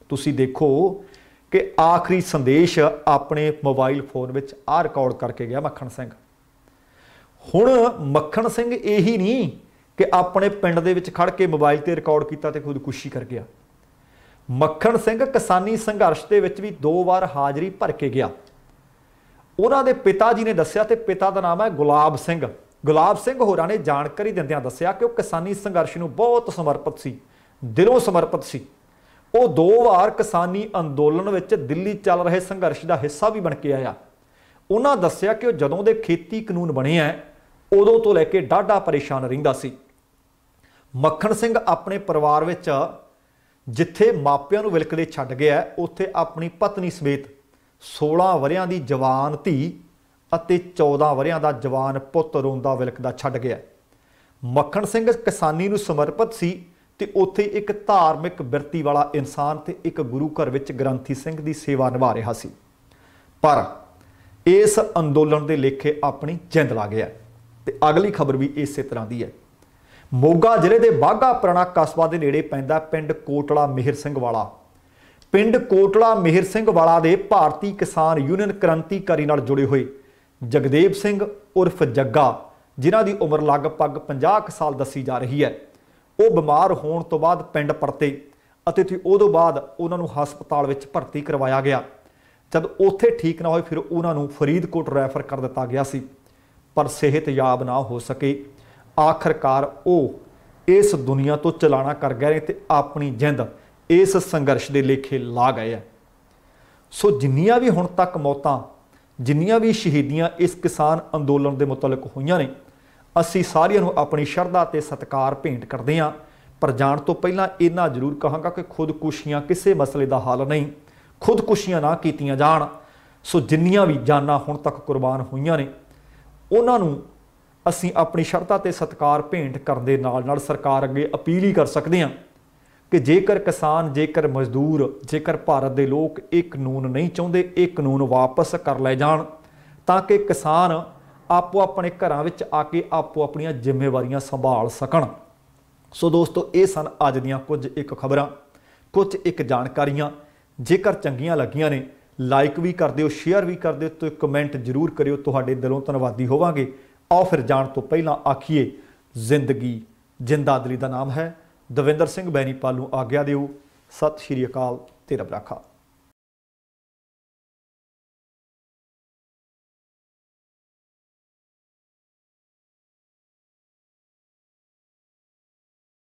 ਤੁਸੀਂ ਦੇਖੋ ਕਿ ਆਖਰੀ ਸੰਦੇਸ਼ ਆਪਣੇ ਮੋਬਾਈਲ ਫੋਨ ਵਿੱਚ ਆ ਰਿਕਾਰਡ ਕਰਕੇ ਗਿਆ ਮੱਖਣ ਸਿੰਘ ਹੁਣ ਮੱਖਣ ਸਿੰਘ ਇਹੀ ਨਹੀਂ ਕਿ ਆਪਣੇ ਪਿੰਡ ਦੇ ਵਿੱਚ ਖੜ ਕੇ ਮੋਬਾਈਲ ਤੇ ਰਿਕਾਰਡ ਕੀਤਾ ਤੇ ਖੁਦਕੁਸ਼ੀ ਕਰ ਗਿਆ ਮੱਖਣ ਸਿੰਘ ਕਿਸਾਨੀ ਸੰਘਰਸ਼ ਦੇ ਵਿੱਚ ਵੀ ਦੋ ਵਾਰ ਹਾਜ਼ਰੀ ਭਰ ਕੇ ਗਿਆ ਉਹਨਾਂ ਦੇ ਪਿਤਾ ਜੀ ਨੇ ਦੱਸਿਆ ਤੇ ਪਿਤਾ ਦਾ ਨਾਮ ਹੈ ਗੁਲਾਬ ਸਿੰਘ ਗੁਲਾਬ ਸਿੰਘ ਹੋਰਾਂ ਨੇ ਜਾਣਕਾਰੀ ਦਿੰਦਿਆਂ ਦੱਸਿਆ ਕਿ ਉਹ ਕਿਸਾਨੀ ਸੰਘਰਸ਼ ਨੂੰ ਬਹੁਤ ਸਮਰਪਿਤ ਸੀ ਦਿਲੋਂ ਸਮਰਪਿਤ ਸੀ ਉਹ ਦੋ ਵਾਰ ਕਿਸਾਨੀ ਅੰਦੋਲਨ ਵਿੱਚ ਦਿੱਲੀ ਚੱਲ ਰਹੇ ਸੰਘਰਸ਼ ਦਾ ਹਿੱਸਾ ਵੀ ਬਣ ਕੇ ਆਇਆ ਉਹਨਾਂ ਦੱਸਿਆ ਕਿ ਉਹ ਜਦੋਂ ਦੇ ਖੇਤੀ ਕਾਨੂੰਨ ਬਣੇ ਆ ਉਦੋਂ ਤੋਂ ਲੈ ਕੇ ਡਾਢਾ ਪਰੇਸ਼ਾਨ ਰਹਿੰਦਾ ਸੀ ਮੱਖਣ ਸਿੰਘ ਆਪਣੇ ਪਰਿਵਾਰ ਵਿੱਚ ਜਿੱਥੇ ਮਾਪਿਆਂ ਨੂੰ ਵਿਲਕਦੇ ਛੱਡ ਗਿਆ ਉੱਥੇ ਆਪਣੀ ਪਤਨੀ ਸਮੇਤ 16 ਵਰਿਆਂ ਦੀ ਜਵਾਨ ਧੀ ਅਤੇ 14 ਵਰਿਆਂ ਦਾ ਜਵਾਨ ਪੁੱਤ ਰੋਂਦਾ ਵਿਲਕਦਾ ਛੱਡ ਗਿਆ ਮੱਖਣ ਸਿੰਘ ਕਿਸਾਨੀ ਨੂੰ ਸਮਰਪਿਤ ਸੀ ਤੇ ਉੱਥੇ ਇੱਕ ਧਾਰਮਿਕ ਬਿਰਤੀ ਵਾਲਾ ਇਨਸਾਨ ਤੇ ਇੱਕ ਗੁਰੂ ਘਰ ਵਿੱਚ ਗ੍ਰੰਥੀ ਸਿੰਘ ਦੀ ਸੇਵਾ ਨਿਭਾ ਰਿਹਾ ਸੀ ਪਰ ਇਸ ਅੰਦੋਲਨ ਦੇ ਲੇਖੇ ਆਪਣੀ ਜਿੰਦ ਲਾ ਗਿਆ ਤੇ ਅਗਲੀ ਖਬਰ ਵੀ ਇਸੇ ਤਰ੍ਹਾਂ ਦੀ ਹੈ ਮੋਗਾ ਜ਼ਿਲ੍ਹੇ ਦੇ ਬਾਗਾ ਪੁਰਾਣਾ ਕਸਬਾ ਦੇ ਨੇੜੇ ਪੈਂਦਾ ਪਿੰਡ ਕੋਟਲਾ ਮਿਹਰ ਸਿੰਘ ਵਾਲਾ ਪਿੰਡ ਕੋਟਲਾ ਮਿਹਰ ਸਿੰਘ ਵਾਲਾ ਦੇ ਭਾਰਤੀ ਕਿਸਾਨ ਯੂਨੀਅਨ ਕ੍ਰਾਂਤੀਕਾਰੀ ਨਾਲ ਜੁੜੇ ਹੋਏ ਜਗਦੇਵ ਸਿੰਘ ਉਰਫ ਜੱਗਾ ਜਿਨ੍ਹਾਂ ਦੀ ਉਮਰ ਲਗਭਗ 50 ਸਾਲ ਦੱਸੀ ਜਾ ਰਹੀ ਹੈ ਉਹ ਬਿਮਾਰ ਹੋਣ ਤੋਂ ਬਾਅਦ ਪਿੰਡ ਪਰਤੇ ਅਤੇ ਤੇ ਉਦੋਂ ਬਾਅਦ ਉਹਨਾਂ ਨੂੰ ਹਸਪਤਾਲ ਵਿੱਚ ਭਰਤੀ ਕਰਵਾਇਆ ਗਿਆ ਜਦ ਉੱਥੇ ਠੀਕ ਨਾ ਹੋਏ ਫਿਰ ਉਹਨਾਂ ਨੂੰ ਫਰੀਦਕੋਟ ਰੈਫਰ ਕਰ ਦਿੱਤਾ ਗਿਆ ਸੀ ਪਰ ਸਿਹਤ ਯਾਬ ਨਾ ਹੋ ਸਕੇ ਆਖਰਕਾਰ ਉਹ ਇਸ ਦੁਨੀਆ ਤੋਂ ਚਲਾਣਾ ਕਰ ਗਏ ਨੇ ਤੇ ਆਪਣੀ ਜਿੰਦ ਇਸ ਸੰਘਰਸ਼ ਦੇ ਲੇਖੇ ਲਾ ਗਏ ਆ ਸੋ ਜਿੰਨੀਆਂ ਵੀ ਹੁਣ ਤੱਕ ਮੌਤਾਂ ਜਿੰਨੀਆਂ ਵੀ ਸ਼ਹੀਦੀਆਂ ਇਸ ਕਿਸਾਨ ਅੰਦੋਲਨ ਦੇ ਮੁਤਲਕ ਹੋਈਆਂ ਨੇ ਅਸੀਂ ਸਾਰਿਆਂ ਨੂੰ ਆਪਣੀ ਸ਼ਰਧਾ ਤੇ ਸਤਿਕਾਰ ਭੇਂਟ ਕਰਦੇ ਆ ਪਰ ਜਾਣ ਤੋਂ ਪਹਿਲਾਂ ਇਹਨਾਂ ਜ਼ਰੂਰ ਕਹਾਂਗਾ ਕਿ ਖੁਦਕੁਸ਼ੀਆਂ ਕਿਸੇ ਮਸਲੇ ਦਾ ਹੱਲ ਨਹੀਂ ਖੁਦਕੁਸ਼ੀਆਂ ਨਾ ਕੀਤੀਆਂ ਜਾਣ ਸੋ ਜਿੰਨੀਆਂ ਵੀ ਜਾਨਾਂ ਹੁਣ ਤੱਕ ਕੁਰਬਾਨ ਹੋਈਆਂ ਨੇ ਉਹਨਾਂ ਨੂੰ ਅਸੀਂ ਆਪਣੀ ਸ਼ਰਤਾਂ ਤੇ ਸਤਕਾਰ ਭੇਂਟ ਕਰਨ ਦੇ ਨਾਲ ਨਾਲ ਸਰਕਾਰ ਅੱਗੇ ਅਪੀਲ ਹੀ ਕਰ ਸਕਦੇ ਹਾਂ ਕਿ ਜੇਕਰ ਕਿਸਾਨ ਜੇਕਰ ਮਜ਼ਦੂਰ ਜੇਕਰ ਭਾਰਤ ਦੇ ਲੋਕ ਇਹ ਕਾਨੂੰਨ ਨਹੀਂ ਚਾਹੁੰਦੇ ਇਹ ਕਾਨੂੰਨ ਵਾਪਸ ਕਰ ਲੈ ਜਾਣ ਤਾਂ ਕਿ ਕਿਸਾਨ ਆਪੋ ਆਪਣੇ ਘਰਾਂ ਵਿੱਚ ਆ ਕੇ ਆਪੋ ਆਪਣੀਆਂ ਜ਼ਿੰਮੇਵਾਰੀਆਂ ਸੰਭਾਲ ਸਕਣ ਸੋ ਦੋਸਤੋ ਇਹ ਸਨ ਅੱਜ ਦੀਆਂ ਕੁਝ ਇੱਕ ਖਬਰਾਂ ਕੁਝ ਇੱਕ ਜਾਣਕਾਰੀਆਂ ਜੇਕਰ ਚੰਗੀਆਂ ਲੱਗੀਆਂ ਨੇ ਲਾਈਕ ਵੀ ਕਰ ਦਿਓ ਸ਼ੇਅਰ ਵੀ ਕਰ ਦਿਓ ਤੇ ਕਮੈਂਟ ਜ਼ਰੂਰ ਕਰਿਓ ਤੁਹਾਡੇ ਦਿਲੋਂ ਧੰਨਵਾਦੀ ਹੋਵਾਂਗੇ ਆਫਰ ਫਿਰ ਜਾਣ ਤੋਂ ਪਹਿਲਾਂ ਆਖੀਏ ਜ਼ਿੰਦਗੀ ਜਿੰਦਾਦਲੀ ਦਾ ਨਾਮ ਹੈ ਦਵਿੰਦਰ ਸਿੰਘ ਬੈਣੀਪਾਲ ਨੂੰ ਆਗਿਆ ਦਿਓ ਸਤਿ ਸ਼੍ਰੀ ਅਕਾਲ ਤੇ ਰੱਬ ਰਾਖਾ